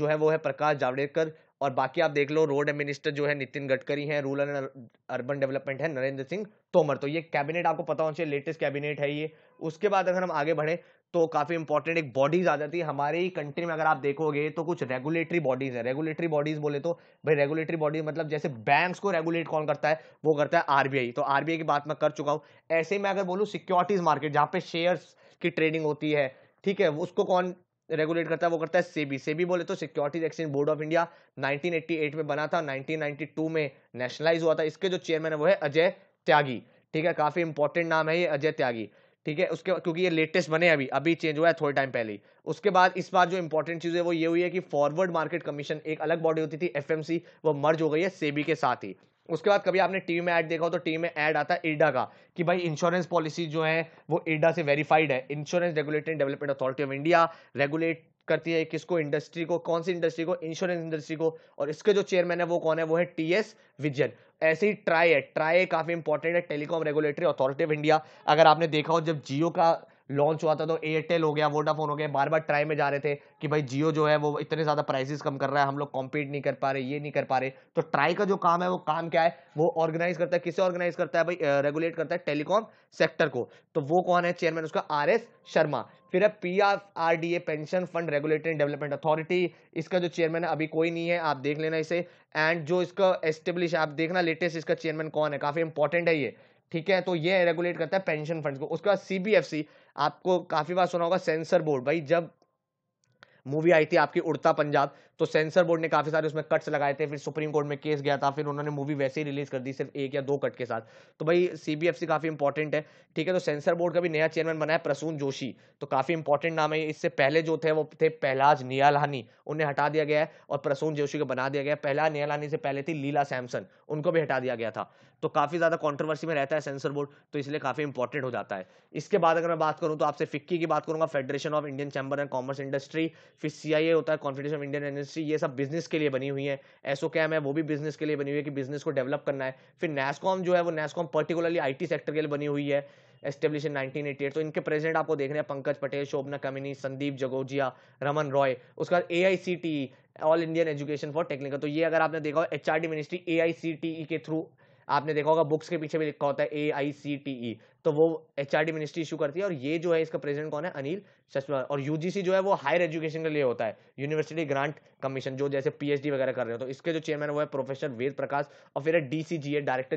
जो है वो है प्रकाश जावड़ेकर और बाकी आप देख लो रोड मिनिस्टर जो है नितिन गडकरी हैं रूरल एंड अर्बन डेवलपमेंट है नरेंद्र सिंह तोमर तो ये कैबिनेट आपको पता होना चाहिए लेटेस्ट कैबिनेट है ये उसके बाद अगर हम आगे बढ़े तो काफ़ी इंपॉर्टेंट एक बॉडीज आ जाती है हमारे ही कंट्री में अगर आप देखोगे तो कुछ रेगुलेटरी बॉडीज है रेगुलेटरी बॉडीज बोले तो भाई रेगुलेटरी बॉडीज मतलब जैसे बैंक्स को रेगुलेट कौन करता है वो करता है आरबीआई तो आरबीआई की बात मैं कर चुका हूँ ऐसे में अगर बोलूँ सिक्योरिटीज मार्केट जहाँ पे शेयर्स की ट्रेडिंग होती है ठीक है उसको कौन रेगुलेट करता है वो करता है सेबी सेबी बोले तो Securities Exchange board of India 1988 में बना था 1992 में नेशनलाइज हुआ था इसके जो चेयरमैन है वो है अजय त्यागी ठीक है काफी इंपॉर्टेंट नाम है ये अजय त्यागी ठीक है उसके क्योंकि ये लेटेस्ट बने अभी अभी चेंज हुआ है थोड़े टाइम पहले उसके बाद इस बार जो इंपॉर्टेंट चीज़ है वो ये हुई है कि फॉरवर्ड मार्केट कमीशन एक अलग बॉडी होती थी एफएमसी वो मर्ज हो गई है सेबी के साथ ही उसके बाद कभी आपने टीवी में ऐड देखा हो तो टीवी में ऐड आता है इरडा का कि भाई इंश्योरेंस पॉलिसी जो है वो इरडा से वेरीफाइड है Insurance Regulatory development Authority of India regulate करती है किसको इंडस्ट्री को कौन सी इंडस्ट्री को इंश्योरेंस इंडस्ट्री को और इसके जो चेयरमैन है वो कौन है वो है टी एस विजन ऐसे ही ट्राई है ट्राई काफ़ी इंपॉर्टेंट है Telecom Regulatory Authority of India अगर आपने देखा हो जब जियो का लॉन्च हुआ था तो एयरटेल हो गया वोडाफोन हो गया बार बार ट्राई में जा रहे थे कि भाई जियो जो है वो इतने ज़्यादा प्राइसेस कम कर रहा है हम लोग कॉम्पीट नहीं कर पा रहे ये नहीं कर पा रहे तो ट्राई का जो काम है वो काम क्या है वो ऑर्गेनाइज करता है किसे ऑर्गेनाइज करता है भाई रेगुलेट करता है टेलीकॉम सेक्टर को तो वो कौन है चेयरमैन उसका आर एस शर्मा फिर है P R R D A pension fund regulatory development authority इसका जो चेयरमैन है अभी कोई नहीं है आप देख लेना इसे एंड जो इसका एस्टेब्लिश आप देखना लेटेस्ट इसका चेयरमैन कौन है काफ़ी इंपॉर्टेंट है ये ठीक है तो ये रेगुलेट करता है पेंशन फंड को उसका सीबीएफसी आपको काफ़ी बार सुना होगा सेंसर बोर्ड भाई जब मूवी आई थी आपकी उड़ता पंजाब तो सेंसर बोर्ड ने काफ़ी सारे उसमें कट्स लगाए थे फिर सुप्रीम कोर्ट में केस गया था फिर उन्होंने मूवी वैसे ही रिलीज कर दी सिर्फ एक या दो कट के साथ तो भाई सीबीएफसी काफ़ी इंपॉर्टेंट है ठीक है तो सेंसर बोर्ड का भी नया चेयरमैन बना है प्रसून जोशी तो काफ़ी इंपॉर्टेंट नाम है इससे पहले जो थे वो थे पहलाज नियालानी उन्हें हटा दिया गया है और प्रसून जोशी को बना दिया गया पहला नियालानी से पहले थी लीला सैमसन उनको भी हटा दिया गया था तो काफ़ी ज़्यादा कॉन्ट्रोवर्सी में रहता है सेंसर बोर्ड तो इसलिए काफ़ी इंपॉर्टेंट हो जाता है इसके बाद अगर मैं बात करूँ तो आपसे फिक्की की बात करूंगा Federation of Indian Chamber and Commerce industry फिर सी होता है कॉन्फिडेशन ऑफ इंडियन इंडस्ट्री ये सब बिजनेस के लिए बनी हुई है एसओ कैम है वो भी बिजनेस के लिए बनी हुई है कि बिजनेस को डेवलप करना है फिर नेस्कॉम जो है वो नेस्कॉम पर्टिकुलरली आई सेक्टर के लिए बनी हुई है एस्टेब्लिश इन एट तो इनके प्रेजेंट आपको देख रहे हैं पंकज पटेल शोभना कमिनी संदीप जगोजिया रमन रॉय उसके बाद A I C T all Indian education for technical तो ये अगर आपने देखा हो H ministry A I C T E के थ्रू आपने देखा होगा बुक्स के पीछे भी लिखा होता है ए आई सी टी ई तो वो H R D ministry issue करती है और ये जो है इसका प्रेसिडेंट कौन है अनिल सचवाल और यूजीसी जो है वो हायर एजुकेशन के लिए होता है यूनिवर्सिटी ग्रांट कमीशन जो जैसे पीएचडी वगैरह कर रहे हो तो इसके जो चेयरमैन वो है प्रोफेसर वेद प्रकाश और फिर है DCGA director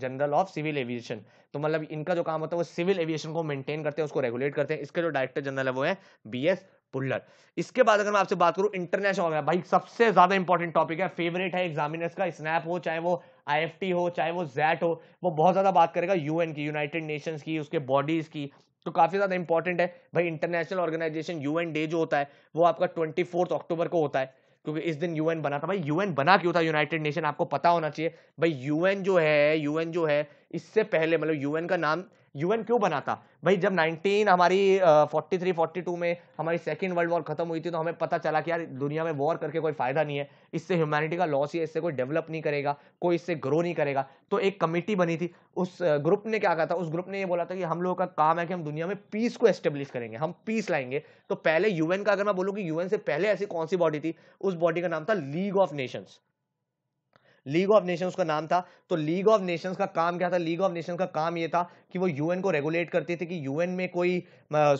general of civil aviation तो मतलब इनका जो काम होता है वो सिविल एविएशन को मेंटेन करते हैं उसको रेगुलेट करते हैं इसके जो डायरेक्टर जनरल है वो है बी एस पुल्लर इसके बाद अगर मैं आपसे बात करूं इंटरनेशनल वगैरह भाई सबसे ज्यादा इंपॉर्टेंट टॉपिक है फेवरेट है एग्जामिनर्स का स्नैप हो चाहे वो आईएफटी हो चाहे वो जैट हो वो बहुत ज्यादा बात करेगा यूएन की यूनाइटेड नेशंस की उसके बॉडीज की तो काफी ज्यादा इंपॉर्टेंट है भाई इंटरनेशनल ऑर्गेनाइजेशन यूएन डे जो होता है वो आपका ट्वेंटी अक्टूबर को होता है क्योंकि इस दिन यूएन बना था भाई यूएन बना क्यों था यूनाइटेड नेशन आपको पता होना चाहिए भाई यूएन जो है यूएन जो है इससे पहले मतलब यूएन का नाम यूएन क्यों था भाई जब 19 हमारी uh, 43, 42 में हमारी सेकेंड वर्ल्ड वॉर खत्म हुई थी तो हमें पता चला कि यार दुनिया में वॉर करके कोई फायदा नहीं है इससे ह्यूमैनिटी का लॉस ही है इससे कोई डेवलप नहीं करेगा कोई इससे ग्रो नहीं करेगा तो एक कमेटी बनी थी उस ग्रुप ने क्या कहा था उस ग्रुप ने ये बोला था कि हम लोगों का काम है कि हम दुनिया में पीस को एस्टेब्लिश करेंगे हम पीस लाएंगे तो पहले यूएन का अगर मैं बोलूँ कि यूएन से पहले ऐसी कौन सी बॉडी थी उस बॉडी का नाम था league of nations league of nations का नाम था तो लीग ऑफ नेशंस का काम क्या था लीग ऑफ नेशंस का काम ये था कि वो यूएन को रेगुलेट करते थे कि यूएन में कोई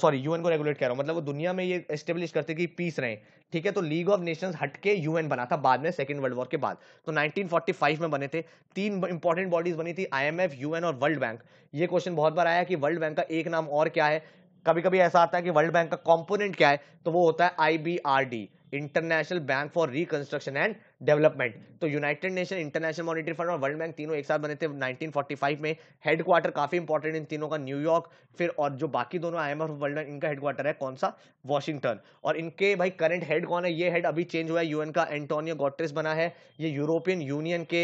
सॉरी यूएन को रेगुलेट कह रहा हूँ मतलब वो दुनिया में ये एस्टेब्लिश करते कि पीस रहे ठीक है तो लीग ऑफ नेशंस हटके यूएन बना था बाद में सेकेंड वर्ल्ड वॉर के बाद तो नाइनटीन में बने थे तीन इंपॉर्टेंट बॉडीज बनी थी आई यूएन और वर्ल्ड बैंक ये क्वेश्चन बहुत बार आया कि वर्ल्ड बैंक का एक नाम और क्या है कभी कभी ऐसा आता है कि वर्ल्ड बैंक का कॉम्पोनेंट क्या है तो वो होता है I international bank for reconstruction and development तो united nation international monetary fund और वर्ल्ड बैंक तीनों एक साथ बने थे 1945 में हेडक्वार्टर काफी इंपॉर्टेंट इन तीनों का न्यूयॉर्क फिर और जो बाकी दोनों I M F world bank इनका हेडक्वार्टर है कौन सा वॉशिंगटन और इनके भाई करंट हेड कौन है ये हेड अभी चेंज हुआ है यूएन का एंटोनियो गोट्रेस बना है ये यूरोपियन यूनियन के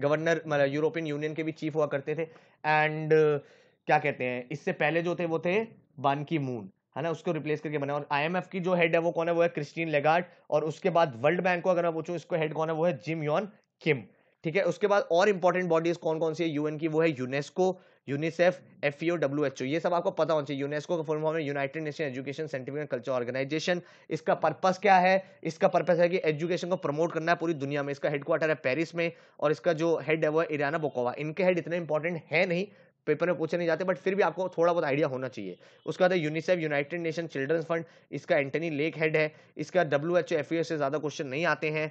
गवर्नर मतलब यूरोपियन यूनियन के भी चीफ हुआ करते थे एंड uh, क्या कहते हैं इससे पहले जो थे वो थे बानकी मून है ना उसको रिप्लेस करके बना और आईएमएफ की जो हेड है वो कौन है वो है क्रिस्टीन लेगार्ड और उसके बाद वर्ल्ड बैंक को अगर मैं पूछूं इसको हेड कौन है वो है जिम योन किम ठीक है उसके बाद और इंपॉर्टेंट बॉडीज कौन कौन सी है यूएन की वो है UNESCO UNICEF F AO W H O ये सब आपको पता होना चाहिए यूनेस्को का फॉर्म है united nation education scientific and culture organization इसका पर्पस क्या है इसका पर्पस है कि एजुकेशन को प्रमोट करना है पूरी दुनिया में इसका हेडक्वार्टर है पेरिस में और इसका जो हेड है वो है इराना बोकोवा इनके हेड इतने इंपॉर्टेंट है नहीं पेपर में पूछे नहीं जाते बट फिर भी आपको थोड़ा बहुत आइडिया होना चाहिए उसके बाद UNICEF united nation children's fund इसका एंटनी लेक हेड है इसका डब्ल्यू एच एफ से ज़्यादा क्वेश्चन नहीं आते हैं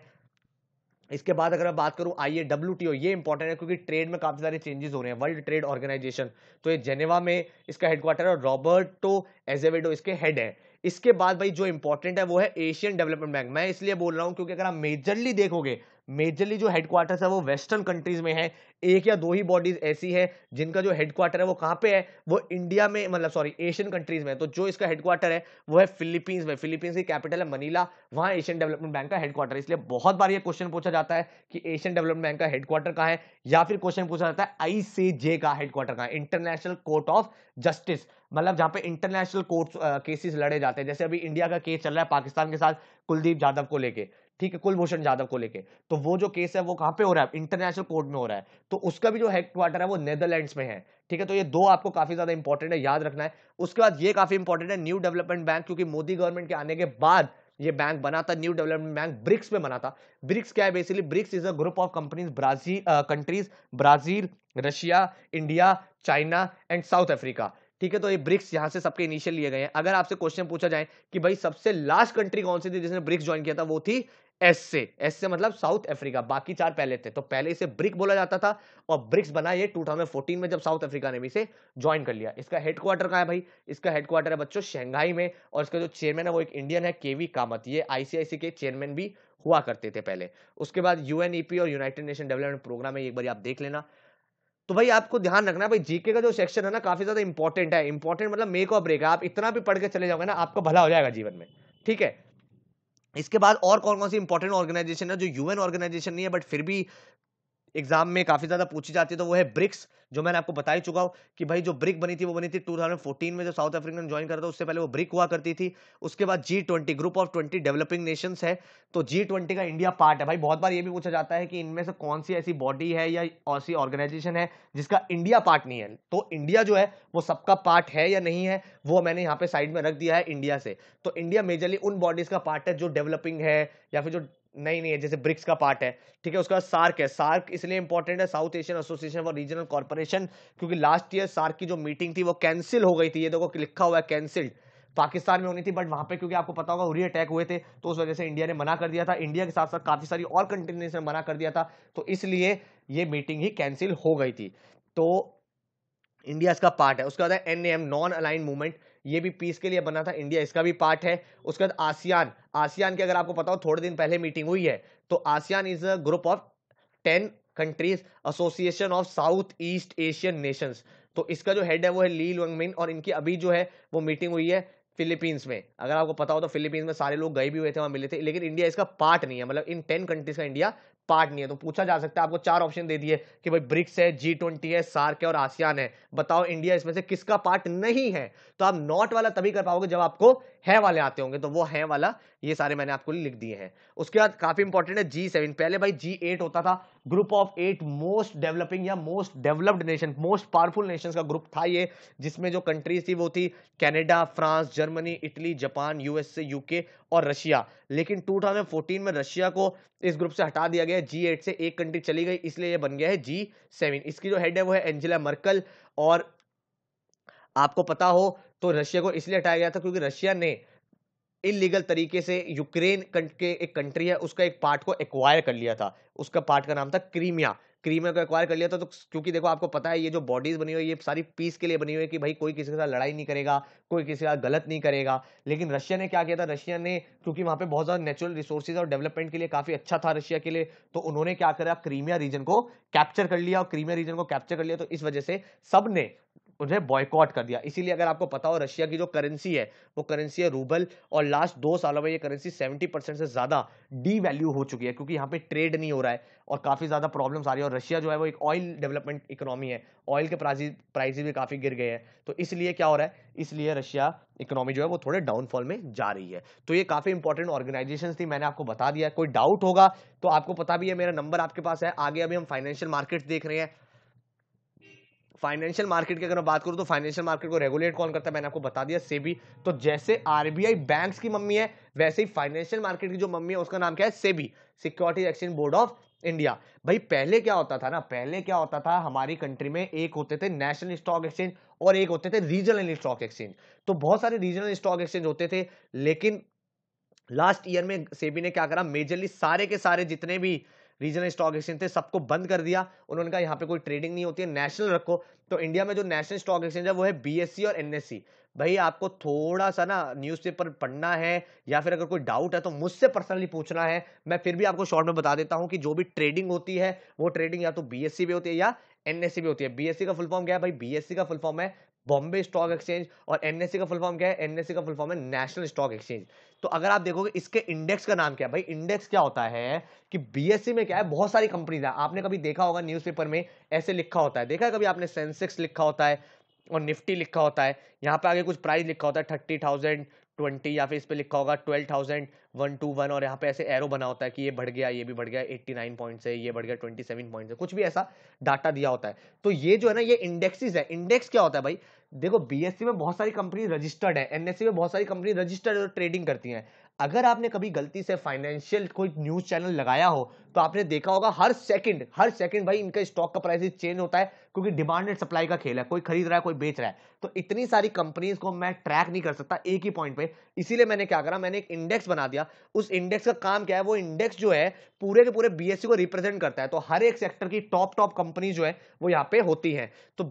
इसके बाद अगर मैं बात करूं ए डब्ल्यू टी ओ ये इंपॉर्टेंट है क्योंकि ट्रेड में काफ़ी सारे चेंजेस हो रहे हैं वर्ल्ड ट्रेड ऑर्गेनाइजेशन तो ये जेनेवा में इसका हेडक्वार्टर है रॉबर्टो एजेवेडो इसके हेड है इसके बाद भाई जो इंपॉर्टेंट है वो है एशियन डेवलपमेंट बैंक मैं इसलिए बोल रहा हूँ क्योंकि अगर आप मेजरली देखोगे मेजरली जो हेडक्वार्टर्स है वो वेस्टर्न कंट्रीज में है एक या दो ही बॉडीज ऐसी है जिनका जो हेडक्वार्टर है वो कहाँ पे है वो इंडिया में मतलब सॉरी एशियन कंट्रीज में तो जो इसका हेडक्वार्टर है वो है फिलीपींस में फिलीपींस की कैपिटल है मनीला वहाँ एशियन डेवलपमेंट बैंक का हेडक्वार्टर है इसलिए बहुत बार ये क्वेश्चन पूछा जाता है कि एशियन डेवलपमेंट बैंक का हेडक्वार्टर कहाँ है या फिर क्वेश्चन पूछा जाता है आई का हेडक्वार्टर कहाँ इंटरनेशनल कोर्ट ऑफ जस्टिस मतलब जहां पे इंटरनेशनल कोर्ट केसेस लड़े जाते हैं जैसे अभी इंडिया का केस चल रहा है पाकिस्तान के साथ कुलदीप यादव को लेके ठीक है कुलभूषण जाधव को लेके तो वो जो केस है वो कहां पे हो रहा है इंटरनेशनल कोर्ट में हो रहा है तो उसका भी जो हेडक्वार्टर है वो नेदरलैंड्स में है ठीक है तो ये दो आपको काफी ज्यादा इंपॉर्टेंट है याद रखना है उसके बाद ये काफी इंपॉर्टेंट है न्यू डेवलपमेंट बैंक क्योंकि मोदी गवर्नमेंट के आने के बाद ये बैंक बना था न्यू डेवलपमेंट बैंक ब्रिक्स में बना था ब्रिक्स क्या है basically BRICS is a group of companies Brazil countries Brazil Russia India China and South Africa ठीक है तो ये ब्रिक्स यहां से सबके इनिशियल लिए गए हैं अगर आपसे क्वेश्चन पूछा जाए कि भाई सबसे लास्ट कंट्री कौन सी थी जिसने ब्रिक्स ज्वाइन किया था वो थी एस से एस से मतलब साउथ अफ्रीका बाकी चार पहले थे तो पहले इसे ब्रिक बोला जाता था और ब्रिक्स बना ये 2014 में जब साउथ अफ्रीका ने भी इसे ज्वाइन कर लिया इसका हेडक्वार्टर कहाँ है भाई इसका हेडक्वार्टर है बच्चों शंघाई में और इसका जो चेयरमैन है वो एक इंडियन है केवी कामत ये आईसीआईसी के चेयरमैन भी हुआ करते थे पहले उसके बाद यूएनईपी e और यूनाइटेड नेशन डेवलपमेंट प्रोग्राम है एक बार आप देख लेना तो भाई आपको ध्यान रखना है भाई जीके का जो सेक्शन है ना काफी ज्यादा इंपॉर्टेंट है इंपॉर्टेंट मतलब मेक और ब्रेक है आप इतना भी पढ़ के चले जाओगे ना आपका भला हो जाएगा जीवन में ठीक है इसके बाद और कौन कौन सी इंपॉर्टेंट ऑर्गेनाइजेशन है जो यूएन ऑर्गेनाइजेशन नहीं है बट फिर भी एग्जाम में काफी ज्यादा पूछी जाती है तो वो है ब्रिक्स जो मैंने आपको बता ही चुका हूँ कि भाई जो ब्रिक बनी थी वो बनी थी 2014 में जो साउथ अफ्रीकन ज्वाइन करता था उससे पहले वो ब्रिक हुआ करती थी उसके बाद G twenty group of twenty developing nations है तो जी ट्वेंटी का इंडिया पार्ट है भाई बहुत बार ये भी पूछा जाता है कि इनमें से कौन सी ऐसी बॉडी है या ऐसी ऑर्गेनाइजेशन है जिसका इंडिया पार्ट नहीं है तो इंडिया जो है वो सबका पार्ट है या नहीं है वो मैंने यहाँ पे साइड में रख दिया है इंडिया से तो इंडिया मेजरली उन बॉडीज का पार्ट है जो डेवलपिंग है या फिर जो नहीं नहीं है जैसे ब्रिक्स का पार्ट है ठीक है उसके बाद सार्क है सार्क इसलिए इंपॉर्टेंट है South Asian association for regional corporation क्योंकि लास्ट ईयर सार्क की जो मीटिंग थी वो कैंसिल हो गई थी ये देखो लिखा हुआ है कैंसिल्ड पाकिस्तान में होनी थी बट वहां पे क्योंकि आपको पता होगा हुरी अटैक हुए थे तो उस वजह से इंडिया ने मना कर दिया था इंडिया के साथ साथ काफी सारी और कंट्रीज ने मना कर दिया था तो इसलिए ये मीटिंग ही कैंसिल हो गई थी तो इंडिया इसका पार्ट है उसके बाद N N M non align movement ये भी पीस के लिए बना था इंडिया इसका भी पार्ट है उसके बाद आसियान आसियान की अगर आपको पता हो थोड़े दिन पहले मीटिंग हुई है तो ASEAN is a group of ten countries association of south east Asian nations तो इसका जो हेड है वो है ली लुंगमिन और इनकी अभी जो है वो मीटिंग हुई है फिलीपींस में अगर आपको पता हो तो फिलीपींस में सारे लोग गए भी हुए थे वहां मिले थे लेकिन इंडिया इसका पार्ट नहीं है मतलब इन टेन कंट्रीज का इंडिया पार्ट नहीं है तो पूछा जा सकता है आपको चार ऑप्शन दे दिए कि भाई ब्रिक्स है जी ट्वेंटी है सार्क है और आसियान है बताओ इंडिया इसमें से किसका पार्ट नहीं है तो आप नॉट वाला तभी कर पाओगे जब आपको है वाले आते होंगे तो वो है वाला ये सारे मैंने आपको लिख दिए हैं उसके बाद काफी इंपॉर्टेंट है जी सेवन पहले भाई जी एट होता था group of eight most developing या most developed nation most powerful nation का ग्रुप था ये जिसमें जो कंट्रीज थी वो थी Canada France Germany Italy Japan USA UK और रशिया लेकिन 2014 में रशिया को इस ग्रुप से हटा दिया गया जी एट से एक कंट्री चली गई इसलिए ये बन गया है जी सेवन इसकी जो हेड है वो है एंजिला मर्कल और आपको पता हो तो रशिया को इसलिए हटाया गया था क्योंकि रशिया ने इलीगल तरीके से यूक्रेन के एक कंट्री है उसका एक पार्ट को एक्वायर कर लिया था उसका पार्ट का नाम था क्रीमिया क्रीमिया को एक्वायर कर लिया था तो क्योंकि देखो आपको पता है ये जो बॉडीज बनी हुई है ये सारी पीस के लिए बनी हुई है कि भाई कोई किसी के साथ लड़ाई नहीं करेगा कोई किसी के साथ गलत नहीं करेगा लेकिन रशिया ने क्या किया था रशिया ने क्योंकि वहाँ पे बहुत ज़्यादा नेचुरल रिसोर्सेज और डेवलपमेंट के लिए काफ़ी अच्छा था रशिया के लिए तो उन्होंने क्या करा क्रीमिया रीजन को कैप्चर कर लिया और क्रीमिया रीजन को कैप्चर कर लिया तो इस वजह से सब ने उन्हें बॉयकॉट कर दिया इसीलिए अगर आपको पता हो रशिया की जो करेंसी है वो करेंसी है रूबल और लास्ट दो सालों में ये करेंसी 70 परसेंट से ज़्यादा डी वैल्यू हो चुकी है क्योंकि यहाँ पे ट्रेड नहीं हो रहा है और काफ़ी ज़्यादा प्रॉब्लम्स आ रही है और रशिया जो है वो एक ऑयल डेवलपमेंट इकोनॉमी है ऑयल के प्राइजेज भी काफ़ी गिर गए हैं तो इसलिए क्या हो रहा है इसलिए रशिया इकोनॉमी जो है वो थोड़े डाउनफॉल में जा रही है तो ये काफ़ी इंपॉर्टेंट ऑर्गेनाइजेशन थी मैंने आपको बता दिया कोई डाउट होगा तो आपको पता भी है मेरा नंबर आपके पास है आगे अभी हम फाइनेंशियल मार्केट्स देख रहे हैं फाइनेंशियल मार्केट की अगर मैं बात करूँ तो फाइनेंशियल मार्केट को रेगुलेट कौन करता है मैंने आपको बता दिया सेबी तो जैसे आरबीआई बैंक्स की मम्मी है वैसे ही फाइनेंशियल मार्केट की जो मम्मी है उसका नाम क्या है SEBI security exchange board of India भाई पहले क्या होता था ना पहले क्या होता था हमारी कंट्री में एक होते थे नेशनल स्टॉक एक्सचेंज और एक होते थे रीजनल स्टॉक एक्सचेंज तो बहुत सारे रीजनल स्टॉक एक्सचेंज होते थे लेकिन लास्ट ईयर में सेबी ने क्या करा मेजरली सारे के सारे जितने भी रीजनल स्टॉक एक्सचेंज थे सबको बंद कर दिया उन्होंने कहा यहाँ पे कोई ट्रेडिंग नहीं होती है नेशनल रखो तो इंडिया में जो नेशनल स्टॉक एक्सचेंज है वो है बीएससी e और एनएससी e। भाई आपको थोड़ा सा ना न्यूज़पेपर पढ़ना है या फिर अगर कोई डाउट है तो मुझसे पर्सनली पूछना है मैं फिर भी आपको शॉर्ट में बता देता हूँ कि जो भी ट्रेडिंग होती है वो ट्रेडिंग या तो बीएससी पे e होती है या एनएससी भी होती है बीएससी का फुल फॉर्म क्या है भाई बीएससी का फुल फॉर्म है बॉम्बे स्टॉक एक्सचेंज और एनएससी e का फुल फॉर्म क्या है एनएससी e का फुल फॉर्म है नेशनल स्टॉक एक्सचेंज तो अगर आप देखोगे इसके इंडेक्स का नाम क्या है भाई इंडेक्स क्या होता है कि बीएससी e में क्या है बहुत सारी कंपनीज है आपने कभी देखा होगा न्यूज में ऐसे लिखा होता है देखा है कभी आपने सेंसेक्स लिखा होता है और निफ्टी लिखा होता है यहाँ पे आगे कुछ प्राइस लिखा होता है थर्टी थाउजेंड ट्वेंटी या फिर इस पर लिखा होगा twelve thousand one two one और यहाँ पे ऐसे एरो बना होता है कि ये बढ़ गया ये भी बढ़ गया एट्टी नाइन पॉइंट से ये बढ़ गया ट्वेंटी सेवन पॉइंट से कुछ भी ऐसा डाटा दिया होता है तो ये जो है ना ये इंडेक्सिस है इंडेक्स क्या होता है भाई देखो बीएससी e में बहुत सारी कंपनी रजिस्टर्ड है एनएससी में बहुत सारी कंपनी रजिस्टर्ड और ट्रेडिंग करती हैं अगर आपने कभी गलती से फाइनेंशियल कोई न्यूज चैनल लगाया हो तो आपने देखा होगा हर सेकंड हर सेकंड भाई इनका स्टॉक का प्राइस चेंज होता है क्योंकि डिमांड एंड सप्लाई का खेल है कोई खरीद रहा है कोई बेच रहा है तो इतनी सारी कंपनीज को मैं ट्रैक नहीं कर सकता एक ही पॉइंट पे इसीलिए मैंने क्या करा मैंने एक इंडेक्स बना दिया उस इंडेक्स का काम क्या है वो इंडेक्स जो है पूरे के पूरे बीएससी e को रिप्रेजेंट करता है तो हर एक सेक्टर की टॉप टॉप कंपनी जो है वो यहाँ पे होती है तो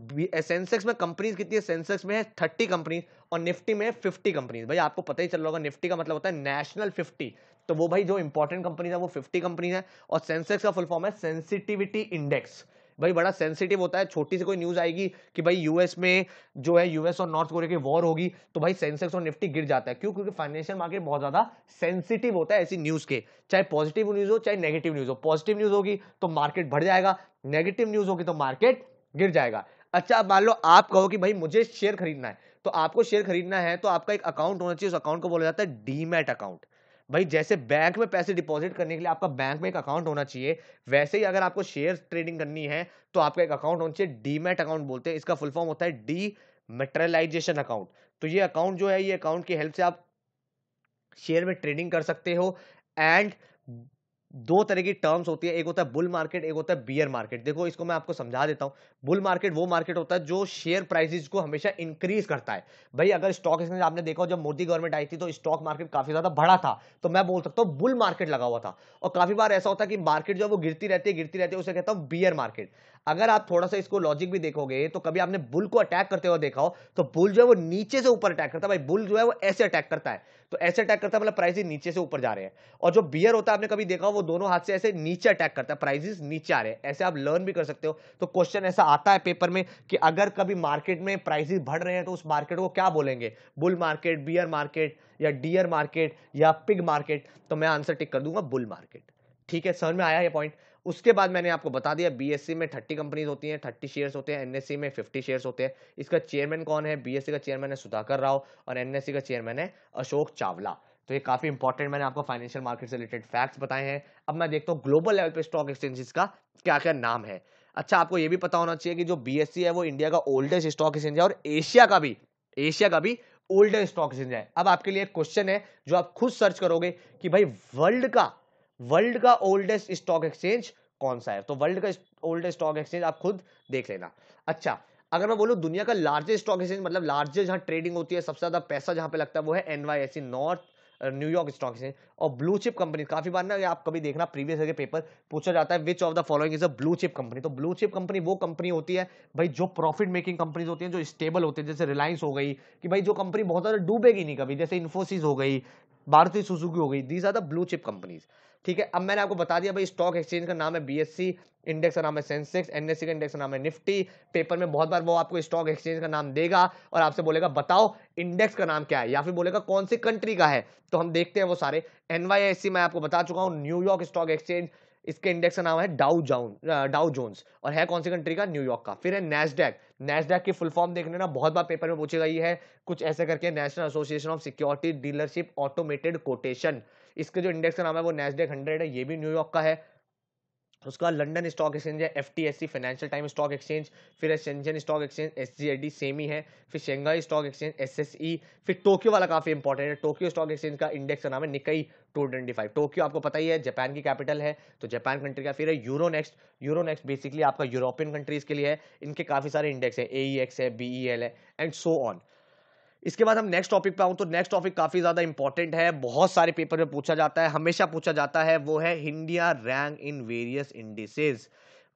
सेंसेक्स में कंपनीज कितनी है सेंसेक्स में है थर्टी कंपनीज और निफ्टी में फिफ्टी कंपनीज भाई आपको पता ही चल रहा होगा निफ्टी का मतलब होता है नेशनल फिफ्टी तो वो भाई जो इंपॉर्टेंट कंपनीज है वो फिफ्टी कंपनीज है और सेंसेक्स का फुल फॉर्म है सेंसिटिविटी इंडेक्स भाई बड़ा सेंसिटिव होता है छोटी सी कोई न्यूज आएगी कि भाई यूएस में जो है यूएस और नॉर्थ कोरिया की वॉर होगी तो भाई सेंसेक्स और निफ्टी गिर जाता है क्यों क्योंकि फाइनेंशियल मार्केट बहुत ज्यादा सेंसिटिव होता है ऐसी न्यूज के चाहे पॉजिटिव न्यूज हो चाहे नेगेटिव न्यूज हो पॉजिटिव न्यूज होगी तो मार्केट बढ़ जाएगा नेगेटिव न्यूज होगी तो मार्केट गिर जाएगा अच्छा मान लो आप कहो कि भाई मुझे शेयर खरीदना है तो आपको शेयर खरीदना है तो आपका एक अकाउंट होना चाहिए उस अकाउंट को बोला जाता है डीमेट अकाउंट भाई जैसे बैंक में पैसे डिपॉजिट करने के लिए आपका बैंक में एक अकाउंट होना चाहिए वैसे ही अगर आपको शेयर ट्रेडिंग करनी है तो आपका एक अकाउंट होना चाहिए डीमेट अकाउंट बोलते हैं इसका फुल फॉर्म होता है डी मेटरलाइजेशन अकाउंट तो ये अकाउंट जो है ये अकाउंट की हेल्प से आप शेयर में ट्रेडिंग कर सकते हो एंड दो तरह की टर्म्स होती है एक होता है बुल मार्केट एक होता है बियर मार्केट देखो इसको मैं आपको समझा देता हूँ बुल मार्केट वो मार्केट होता है जो शेयर प्राइसेस को हमेशा इंक्रीज करता है भाई अगर स्टॉक एक्सचेंज आपने देखा जब मोदी गवर्नमेंट आई थी तो स्टॉक मार्केट काफी ज्यादा बढ़ा था तो मैं बोल सकता हूँ बुल मार्केट लगा हुआ था और काफी बार ऐसा होता है कि मार्केट जो है वो गिरती रहती है गिरती रहती है उसे कहता हूँ बियर मार्केट अगर आप थोड़ा सा इसको लॉजिक भी देखोगे तो कभी आपने बुल को अटैक करते हुए देखा हो तो बुल जो है वो नीचे से ऊपर अटैक करता है भाई बुल जो है वो ऐसे अटैक करता है तो ऐसे अटैक करता है मतलब प्राइजेस नीचे से ऊपर जा रहे हैं और जो बियर होता है आपने कभी देखा हो वो दोनों हाथ से ऐसे नीचे अटैक करता है प्राइजेस नीचे आ रहे हैं ऐसे आप लर्न भी कर सकते हो तो क्वेश्चन ऐसा आता है पेपर में कि अगर कभी मार्केट में प्राइजेस बढ़ रहे हैं तो उस मार्केट को क्या बोलेंगे बुल मार्केट बियर मार्केट या डियर मार्केट या पिग मार्केट तो मैं आंसर टिक कर दूंगा बुल मार्केट ठीक है समझ में आया ये पॉइंट उसके बाद मैंने आपको बता दिया बीएससी e में थर्टी कंपनीज होती हैं थर्टी शेयर्स होते हैं एनएससी e में फिफ्टी शेयर्स होते हैं इसका चेयरमैन कौन है बीएससी e का चेयरमैन है सुधाकर राव और एनएससी का चेयरमैन है अशोक चावला तो ये काफ़ी इंपॉर्टेंट मैंने आपको फाइनेंशियल मार्केट से रिलेटेड फैक्ट्स बताए हैं अब मैं देखता हूँ ग्लोबल लेवल पे स्टॉक एक्सचेंजेस का क्या क्या नाम है अच्छा आपको ये भी पता होना चाहिए कि जो बी है वो इंडिया का ओल्डेस्ट स्टॉक एक्सचेंज है और एशिया का भी एशिया का भी ओल्डेस्ट स्टॉक एक्सचेंज है अब आपके लिए क्वेश्चन है जो आप खुद सर्च करोगे कि भाई वर्ल्ड का वर्ल्ड का ओल्डेस्ट स्टॉक एक्सचेंज कौन सा है तो वर्ल्ड का ओल्डेस्ट स्टॉक एक्सचेंज आप खुद देख लेना अच्छा अगर मैं बोलूं दुनिया का लार्जेस्ट स्टॉक एक्सचेंज मतलब लार्जेस्ट जहां ट्रेडिंग होती है सबसे ज़्यादा पैसा जहां पे लगता है वो है an north New York stock exchange और ब्लू चिप कंपनी काफी बार ना आप कभी देखना प्रीवियस के पेपर पूछा जाता है which of the following is a blue chip company तो ब्लू चिप कंपनी वो कंपनी होती है भाई जो प्रॉफिट मेकिंग कंपनीज होती है जो स्टेबल होती है जैसे रिलायंस हो गई कि भाई जो कंपनी बहुत ज़्यादा डूबेगी नहीं कभी जैसे इन्फोसिस हो गई भारतीय सुजुकी हो गई these are the blue chip companies ठीक है अब मैंने आपको बता दिया भाई स्टॉक एक्सचेंज का नाम है बीएससी इंडेक्स का नाम है सेंसेक्स एनएससी e का इंडेक्स का नाम है निफ्टी पेपर में बहुत बार वो आपको स्टॉक एक्सचेंज का नाम देगा और आपसे बोलेगा बताओ इंडेक्स का नाम क्या है या फिर बोलेगा कौन सी कंट्री का है तो हम देखते हैं वो सारे एनवाईएससी मैं आपको बता चुका हूँ न्यूयॉर्क स्टॉक एक्सचेंज इसके इंडेक्स का नाम है डाउ जाउन डाउ जोन्स और है कौन सी कंट्री का न्यूयॉर्क का फिर है नेस्डैक नेस्डैक की फुल फॉर्म देखने ना बहुत बार पेपर में पूछी गई है कुछ ऐसे करके national association of security dealership automated quotation इसका जो इंडेक्स का नाम है वो नेसडेक हंड्रेड है ये भी न्यूयॉर्क का है उसका लंडन स्टॉक एक्सचेंज है F T financial time stock exchange फिर Shenzhen stock exchange S G I है फिर शेंगाई स्टॉक एक्सचेंज एस फिर टोक्यो वाला काफ़ी इंपॉर्टेंट है टोक्यो स्टॉक एक्सचेंज का इंडेक्स का नाम है Nikkei two twenty five Tokyo आपको पता ही है जापान की कैपिटल है तो जापान कंट्री का फिर है euro next euro next basically आपका यूरोपियन कंट्रीज के लिए है इनके काफ़ी सारे इंडेक्स है ए ई एक्स है बी एल e है एंड सो ऑन इसके बाद हम नेक्स्ट टॉपिक पे आऊँ तो नेक्स्ट टॉपिक काफ़ी ज़्यादा इंपॉर्टेंट है बहुत सारे पेपर में पूछा जाता है हमेशा पूछा जाता है वो है India rank in various indices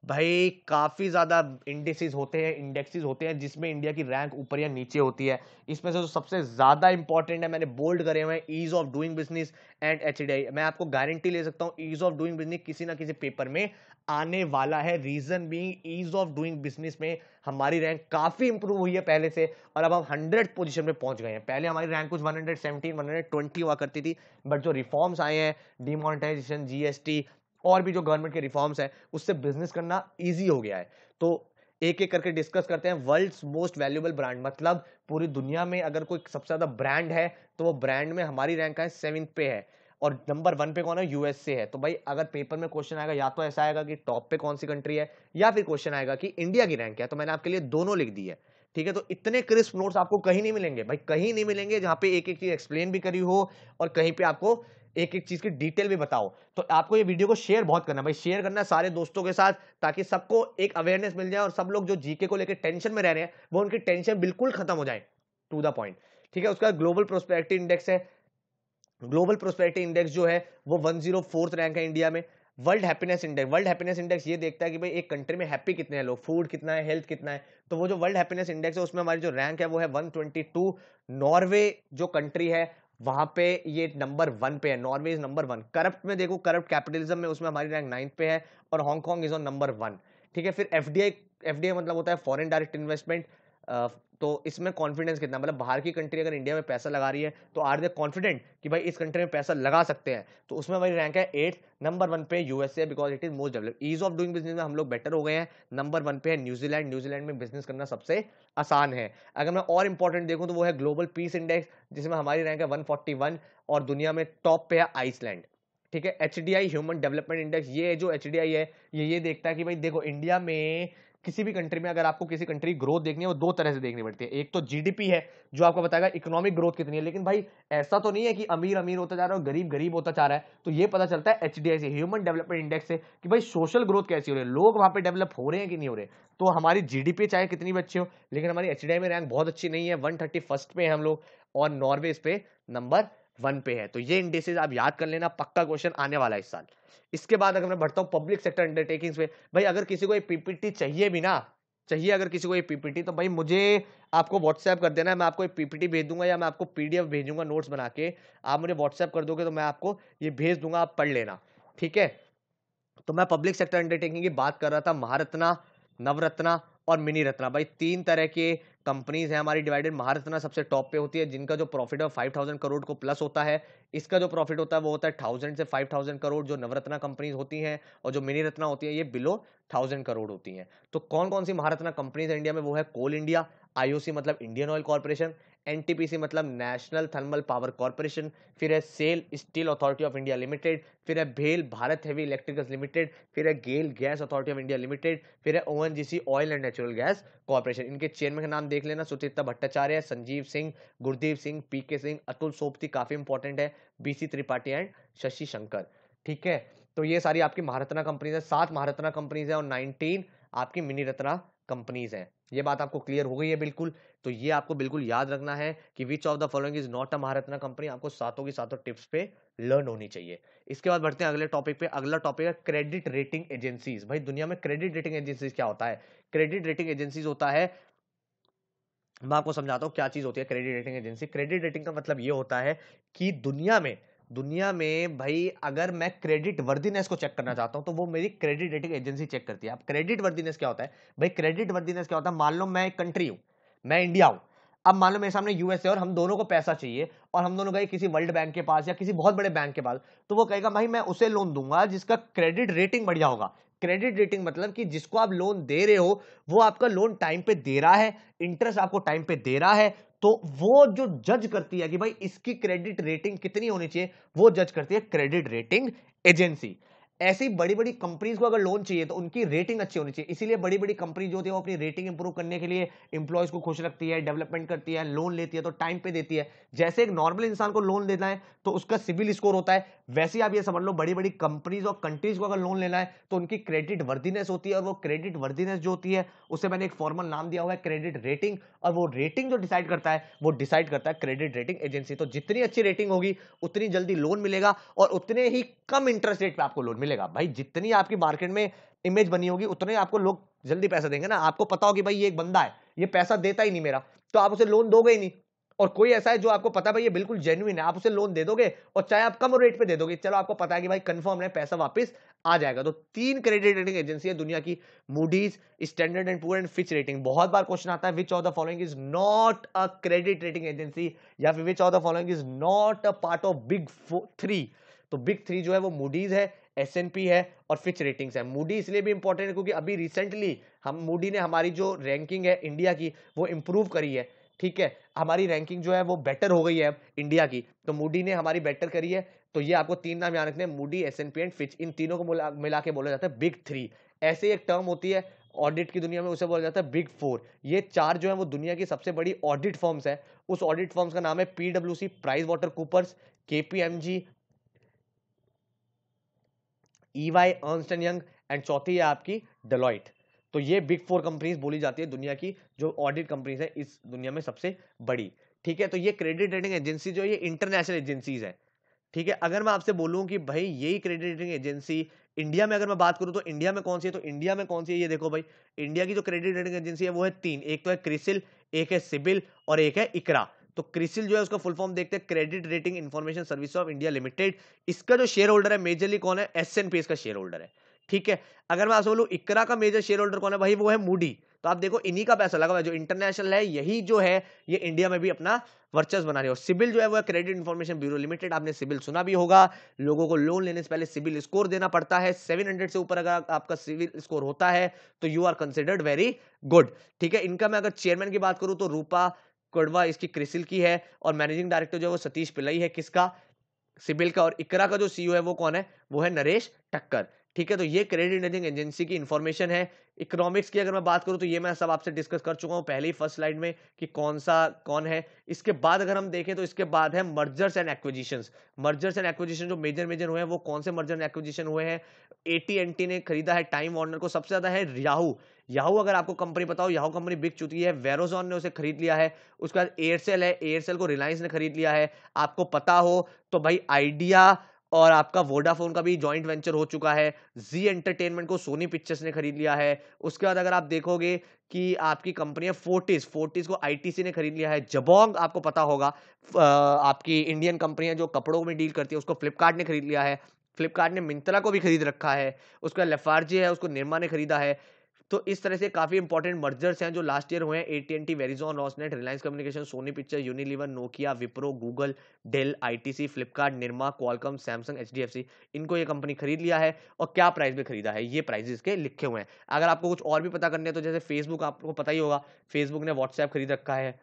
भाई काफ़ी ज़्यादा इंडेक्सेस होते हैं इंडेक्सेस होते हैं जिसमें इंडिया की रैंक ऊपर या नीचे होती है इसमें से जो सबसे ज़्यादा इंपॉर्टेंट है मैंने बोल्ड करे हुए हैं ease of doing business and H मैं आपको गारंटी ले सकता हूँ ईज़ ऑफ डूइंग बिजनेस किसी ना किसी पेपर में आने वाला है reason B ease of doing business में हमारी रैंक काफ़ी इंप्रूव हुई है पहले से और अब हम हंड्रेड पोजिशन में पहुंच गए हैं पहले हमारी रैंक कुछ हंड्रेड 120 हुआ करती थी बट जो रिफॉर्म्स आए हैं डिमोनिटाइजेशन जीएसटी और भी जो गवर्नमेंट के रिफॉर्म्स हैं उससे बिजनेस करना ईजी हो गया है तो एक एक करके डिस्कस करते हैं वर्ल्ड्स मोस्ट वैल्यूबल ब्रांड मतलब पूरी दुनिया में अगर कोई सबसे ज़्यादा ब्रांड है तो वो ब्रांड में हमारी रैंक है सेवन पे है और नंबर वन पे कौन है यूएसए है तो भाई अगर पेपर में क्वेश्चन आएगा या तो ऐसा आएगा कि टॉप पे कौन सी कंट्री है या फिर क्वेश्चन आएगा कि इंडिया की रैंक है तो मैंने आपके लिए दोनों लिख दी है ठीक है तो इतने क्रिस्प नोट्स आपको कहीं नहीं मिलेंगे भाई कहीं नहीं मिलेंगे जहां पे एक एक चीज़ एक्सप्लेन भी करी हो और कहीं पे आपको एक एक चीज़ की डिटेल में बताओ तो आपको ये वीडियो को शेयर बहुत करना भाई शेयर करना सारे दोस्तों के साथ ताकि सबको एक अवेयरनेस मिल जाए और सब लोग जो जीके को लेकर टेंशन में रह रहे हैं वो उनकी टेंशन बिल्कुल खत्म हो जाए टू द पॉइंट ठीक है उसका ग्लोबल प्रोस्पेक्टिव इंडेक्स है ग्लोबल प्रोस्पेक्टिव इंडेक्स जो है वो वन रैंक है इंडिया में world happiness index world happiness index ये देखता है कि भाई एक कंट्री में हैप्पी कितने हैं लोग फूड कितना है हेल्थ कितना है तो वो जो वर्ल्ड हैप्पीनेस इंडेक्स है उसमें हमारी जो रैंक है वो है 122 नॉर्वे जो कंट्री है वहां पे ये नंबर वन पे है Norway is number one corrupt में देखो करप्ट कैपिटलिज्म में उसमें हमारी रैंक नाइन्थ पे है और Hong Kong is on number one ठीक है फिर एफ डी मतलब होता है फॉरेन डायरेक्ट इन्वेस्टमेंट तो इसमें कॉन्फिडेंस कितना मतलब बाहर की कंट्री अगर इंडिया में पैसा लगा रही है तो आर दे कॉन्फिडेंट कि भाई इस कंट्री में पैसा लगा सकते हैं तो उसमें हमारी रैंक है एट नंबर वन पे USA because it is most develop ease of doing business में हम लोग बेटर हो गए हैं नंबर वन पे है न्यूजीलैंड न्यूजीलैंड में बिजनेस करना सबसे आसान है अगर मैं और इंपॉर्टेंट देखूँ तो वो है ग्लोबल पीस इंडेक्स जिसमें हमारी रैंक है वन और दुनिया में टॉप पे है आइसलैंड ठीक है एच ह्यूमन डेवलपमेंट इंडेक्स ये जो एच है ये ये देखता है कि भाई देखो इंडिया में किसी भी कंट्री में अगर आपको किसी कंट्री ग्रोथ देखनी है वो दो तरह से देखनी पड़ती है एक तो जीडीपी है जो आपको बताएगा इकोनॉमिक ग्रोथ कितनी है लेकिन भाई ऐसा तो नहीं है कि अमीर अमीर होता जा रहा है और गरीब गरीब होता जा रहा है तो ये पता चलता है एच ह्यूमन डेवलपमेंट इंडेक्स से कि भाई सोशल ग्रोथ कैसी हो रही है लोग वहाँ पर डेवलप हो रहे हैं कि नहीं हो रहे तो हमारी जी चाहे कितनी भी अच्छी हो लेकिन हमारी एच में रैंक बहुत अच्छी नहीं है वन पे है हम लोग और नॉर्वे इस पे नंबर वन पे है तो ये इंडेसेस आप याद कर लेना पक्का क्वेश्चन आने वाला है इस साल इसके बाद अगर मैं बढ़ता हूँ पब्लिक सेक्टर अंडरटेकिंग्स में भाई अगर किसी को ये पीपीटी चाहिए भी ना चाहिए अगर किसी को ये पीपीटी तो भाई मुझे आपको व्हाट्सएप कर देना है मैं आपको ये पीपीटी भेज दूंगा या मैं आपको पीडीएफ भेजूंगा नोट्स बना के आप मुझे व्हाट्सएप कर दोगे तो मैं आपको ये भेज दूंगा आप पढ़ लेना ठीक है तो मैं पब्लिक सेक्टर अंडरटेकिंग की बात कर रहा था महारत्ना नवरत्ना और मिनी रत्ना भाई तीन तरह के कंपनीज है हमारी डिवाइडेड महारत्ना सबसे टॉप पे होती है जिनका जो प्रॉफिट है फाइव थाउजेंड करोड़ को प्लस होता है इसका जो प्रॉफिट होता है वो होता है थाउजेंड से फाइव थाउजेंड करोड़ जो नवरत्ना कंपनीज होती हैं और जो मिनी रत्ना होती है ये बिलो थाउजेंड करोड़ होती हैं तो कौन कौन सी महारत्ना कंपनीज है इंडिया में वो है कोल इंडिया आईओसी मतलब इंडियन ऑयल कॉर्पोरेशन एनटीपीसी मतलब नेशनल थर्मल पावर कॉरपोरेशन फिर है SAIL steel authority of India limited फिर है भेल भारत हैवी इलेक्ट्रिकल्स लिमिटेड फिर है GAIL gas authority of India limited फिर है ONGC oil and natural gas corporation इनके चेयरमैन का नाम देख लेना सुचित्ता भट्टाचार्य संजीव सिंह गुरदीप सिंह पी के सिंह अतुल सोपती काफी इंपॉर्टेंट है बीसी त्रिपाठी एंड शशि शंकर ठीक है तो ये सारी आपकी महारत्ना कंपनीज है सात महारत्ना कंपनीज है और नाइनटीन आपकी मिनी रत्ना कंपनीज हैं ये बात आपको क्लियर हो गई है बिल्कुल तो ये आपको बिल्कुल याद रखना है कि which of the following is not a Maharatna company आपको सातों की सातों टिप्स पे लर्न होनी चाहिए इसके बाद बढ़ते हैं अगले टॉपिक पे अगला टॉपिक है क्रेडिट रेटिंग एजेंसीज भाई दुनिया में क्रेडिट रेटिंग एजेंसीज क्या होता है क्रेडिट रेटिंग एजेंसीज होता है मैं आपको समझाता हूँ क्या चीज़ होती है credit rating agency credit rating का मतलब ये होता है कि दुनिया में दुनिया में भाई अगर मैं क्रेडिट वर्दीनेस को चेक करना चाहता हूँ तो वो मेरी क्रेडिट रेटिंग एजेंसी चेक करती है अब क्रेडिट वर्दीनेस क्या होता है भाई क्रेडिट वर्दीनेस क्या होता है मान लो मैं एक कंट्री हूँ मैं इंडिया हूँ अब मान लो मेरे सामने यूएसए और हम दोनों को पैसा चाहिए और हम दोनों गए किसी वर्ल्ड बैंक के पास या किसी बहुत बड़े बैंक के पास तो वो कहेगा भाई मैं उसे लोन दूंगा जिसका क्रेडिट रेटिंग बढ़िया होगा क्रेडिट रेटिंग मतलब कि जिसको आप लोन दे रहे हो वो आपका लोन टाइम पे दे रहा है इंटरेस्ट आपको टाइम पे दे रहा है तो वो जो जज करती है कि भाई इसकी क्रेडिट रेटिंग कितनी होनी चाहिए वो जज करती है क्रेडिट रेटिंग एजेंसी ऐसी बड़ी बड़ी कंपनीज को अगर लोन चाहिए तो उनकी रेटिंग अच्छी होनी चाहिए इसीलिए बड़ी बड़ी कंपनी जो होती है वो अपनी रेटिंग इंप्रूव करने के लिए इंप्लॉयज को खुश रखती है डेवलपमेंट करती है लोन लेती है तो टाइम पे देती है जैसे एक नॉर्मल इंसान को लोन देना है तो उसका सिविल स्कोर होता है वैसे आप ये समझ लो बड़ी बड़ी कंपनीज और कंट्रीज को अगर लोन लेना है तो उनकी क्रेडिट वर्दीनेस होती है और वो क्रेडिट वर्दीनेस जो होती है उसे मैंने एक फॉर्मल नाम दिया हुआ है क्रेडिट रेटिंग और वो रेटिंग जो डिसाइड करता है वो डिसाइड करता है क्रेडिट रेटिंग एजेंसी तो जितनी अच्छी रेटिंग होगी उतनी जल्दी लोन मिलेगा और उतने ही कम इंटरेस्ट रेट पर आपको लोन मिलेगा भाई जितनी आपकी मार्केट में इमेज बनी होगी उतने आपको लोग जल्दी पैसा देंगे ना आपको पता होगी भाई ये एक बंदा है ये पैसा देता ही नहीं मेरा तो आप उसे लोन दोगे ही नहीं और कोई ऐसा है जो आपको पता भाई ये बिल्कुल जेन्युइन है आप उसे लोन दे दोगे और चाहे आप कम रेट पे दे दोगे चलो आपको पता है कि भाई कंफर्म है पैसा वापस आ जाएगा तो तीन क्रेडिट रेटिंग एजेंसी है दुनिया की Moody's standard and poor and Fitch rating बहुत बार क्वेश्चन आता है which of the following is not a credit rating agency या फिर which of the following is not a part of big three तो बिग थ्री जो है वो मूडीज है एस है और फिच रेटिंग्स है मूडी इसलिए भी इंपॉर्टेंट है क्योंकि अभी रिसेंटली हम मूडी ने हमारी जो रैंकिंग है इंडिया की वो इंप्रूव करी है ठीक है हमारी रैंकिंग जो है वो बेटर हो गई है अब इंडिया की तो मूडी ने हमारी बेटर करी है तो ये आपको तीन नाम याद रखने Moody S N P and Fitch इन तीनों को मिला के बोला जाता है बिग थ्री ऐसे एक टर्म होती है ऑडिट की दुनिया में उसे बोला जाता है बिग फोर ये चार जो है वो दुनिया की सबसे बड़ी ऑडिट फॉर्म्स है उस ऑडिट फॉर्म्स का नाम है PW C price water coopers के P M G E Y Ernst and Young and चौथी है आपकी डेलॉइट तो ये बिग फोर कंपनीज बोली जाती है दुनिया की जो ऑडिट कंपनीज है इस दुनिया में सबसे बड़ी ठीक है तो ये क्रेडिट रेटिंग एजेंसी जो ये इंटरनेशनल एजेंसीज है ठीक है अगर मैं आपसे बोलूं कि भाई यही क्रेडिट रेटिंग एजेंसी इंडिया में अगर मैं बात करूं तो इंडिया में कौन सी है तो इंडिया में कौन सी है ये देखो भाई इंडिया की जो क्रेडिट रेटिंग एजेंसी है वो है तीन एक तो है क्रिसिल एक है सिबिल और एक है इकरा तो क्रिसिल जो है उसका फुल फॉर्म देखते हैं credit rating information service of India limited इसका जो शेयर होल्डर है मेजरली कौन है एस एन पी इसका शेयर होल्डर है ठीक है अगर मैं आपसे बोलूँ इकरा का मेजर शेयर होल्डर कौन है भाई वो है मूडी तो आप देखो इन्हीं का पैसा लगा हुआ है जो इंटरनेशनल है यही जो है ये इंडिया में भी अपना वर्चस्व बना रही है और सिबिल जो है वो क्रेडिट इन्फॉर्मेशन ब्यूरो लिमिटेड आपने सिबिल सुना भी होगा लोगों को लोन लेने से पहले सिबिल स्कोर देना पड़ता है 700 से ऊपर अगर आपका सिबिल स्कोर होता है तो you are considered very good ठीक है इनका मैं अगर चेयरमैन की बात करूं तो रूपा कोडवा इसकी क्रिसिल की है और मैनेजिंग डायरेक्टर जो है वो सतीश पिल्लई है किसका सिबिल का और इकरा का जो सीईओ है वो कौन है वो है नरेश टक्कर ठीक है तो ये क्रेडिट रेटिंग एजेंसी की इन्फॉर्मेशन है इकोनॉमिक्स की अगर मैं बात करूं तो ये मैं सब आपसे डिस्कस कर चुका हूँ पहले ही फर्स्ट स्लाइड में कि कौन सा कौन है इसके बाद अगर हम देखें तो इसके बाद है mergers and acquisition mergers and acquisition जो मेजर मेजर हुए हैं वो कौन से मर्जर एंड एक्विजिशन हुए हैं टी ने खरीदा है टाइम वार्नर को सबसे ज्यादा है याहू याहू अगर आपको कंपनी बताओ याहू कंपनी बिक चुकी है वेरोजॉन ने उसे खरीद लिया है उसके बाद एयरसेल है एयरसेल को रिलायंस ने खरीद लिया है आपको पता हो तो भाई आइडिया और आपका वोडाफोन का भी जॉइंट वेंचर हो चुका है जी एंटरटेनमेंट को सोनी पिक्चर्स ने खरीद लिया है उसके बाद अगर आप देखोगे कि आपकी कंपनी है फोर्टिस फोर्टिस को आईटीसी ने खरीद लिया है जबोंग आपको पता होगा आपकी इंडियन कंपनी है जो कपड़ों में डील करती है उसको फ्लिपकार्ट ने खरीद लिया है फ्लिपकार्ट ने मिंत्रा को भी खरीद रखा है उसका लेफार्जी है उसको निर्मा ने खरीदा है तो इस तरह से काफ़ी इंपॉर्टेंट मर्जर्स हैं जो लास्ट ईयर हुए हैं ए Verizon Rosneft Reliance communication Sony picture Unilever Nokia Wipro Google Dell ITC Flipkart Nirma Qualcomm Samsung H इनको ये कंपनी खरीद लिया है और क्या प्राइस में खरीदा है ये प्राइस इसके लिखे हुए हैं अगर आपको कुछ और भी पता करने है तो जैसे फेसबुक आपको पता ही होगा फेसबुक ने व्हाट्सएप खरीद रखा है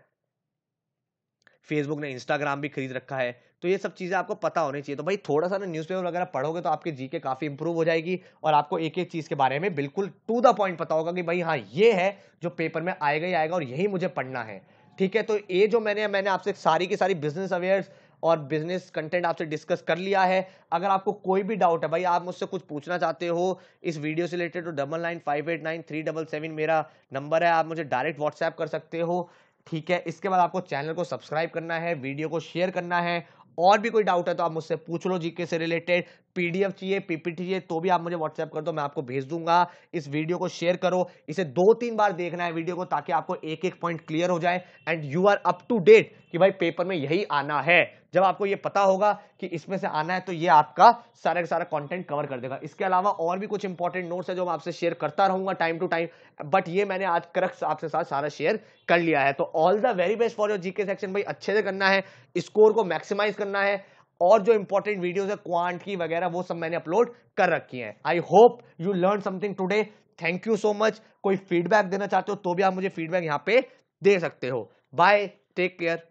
फेसबुक ने इंस्टाग्राम भी खरीद रखा है तो ये सब चीज़ें आपको पता होनी चाहिए तो भाई थोड़ा सा ना न्यूज़पेपर वगैरह पढ़ोगे तो आपके जी के काफ़ी इंप्रूव हो जाएगी और आपको एक एक चीज़ के बारे में बिल्कुल टू द पॉइंट पता होगा कि भाई हाँ ये है जो पेपर में आएगा ही आएगा और यही मुझे पढ़ना है ठीक है तो ये जो मैंने मैंने आपसे सारी की सारी बिजनेस अवेयर्स और बिजनेस कंटेंट आपसे डिस्कस कर लिया है अगर आपको कोई भी डाउट है भाई आप मुझसे कुछ पूछना चाहते हो इस वीडियो से रिलेटेड तो double nine five eight nine three double seven मेरा नंबर है आप मुझे डायरेक्ट व्हाट्सएप कर सकते हो ठीक है इसके बाद आपको चैनल को सब्सक्राइब करना है वीडियो को शेयर करना है और भी कोई डाउट है तो आप मुझसे पूछ लो जीके से रिलेटेड पीडीएफ चाहिए पीपीटी चाहिए तो भी आप मुझे व्हाट्सएप कर दो मैं आपको भेज दूंगा इस वीडियो को शेयर करो इसे दो तीन बार देखना है वीडियो को ताकि आपको एक एक पॉइंट क्लियर हो जाए and you are up to date कि भाई पेपर में यही आना है जब आपको ये पता होगा कि इसमें से आना है तो ये आपका सारा का सारा कंटेंट कवर कर देगा इसके अलावा और भी कुछ इंपॉर्टेंट नोट्स है जो मैं आपसे शेयर करता रहूंगा टाइम टू टाइम बट ये मैंने आज करक्स आपसे साथ सारा शेयर कर लिया है तो all the very best for your GK section भाई अच्छे से करना है स्कोर को मैक्सिमाइज करना है और जो इंपॉर्टेंट वीडियोज है क्वांट की वगैरह वो सब मैंने अपलोड कर रखी है I hope you learn something today thank you so much कोई फीडबैक देना चाहते हो तो भी आप मुझे फीडबैक यहाँ पे दे सकते हो बाय टेक केयर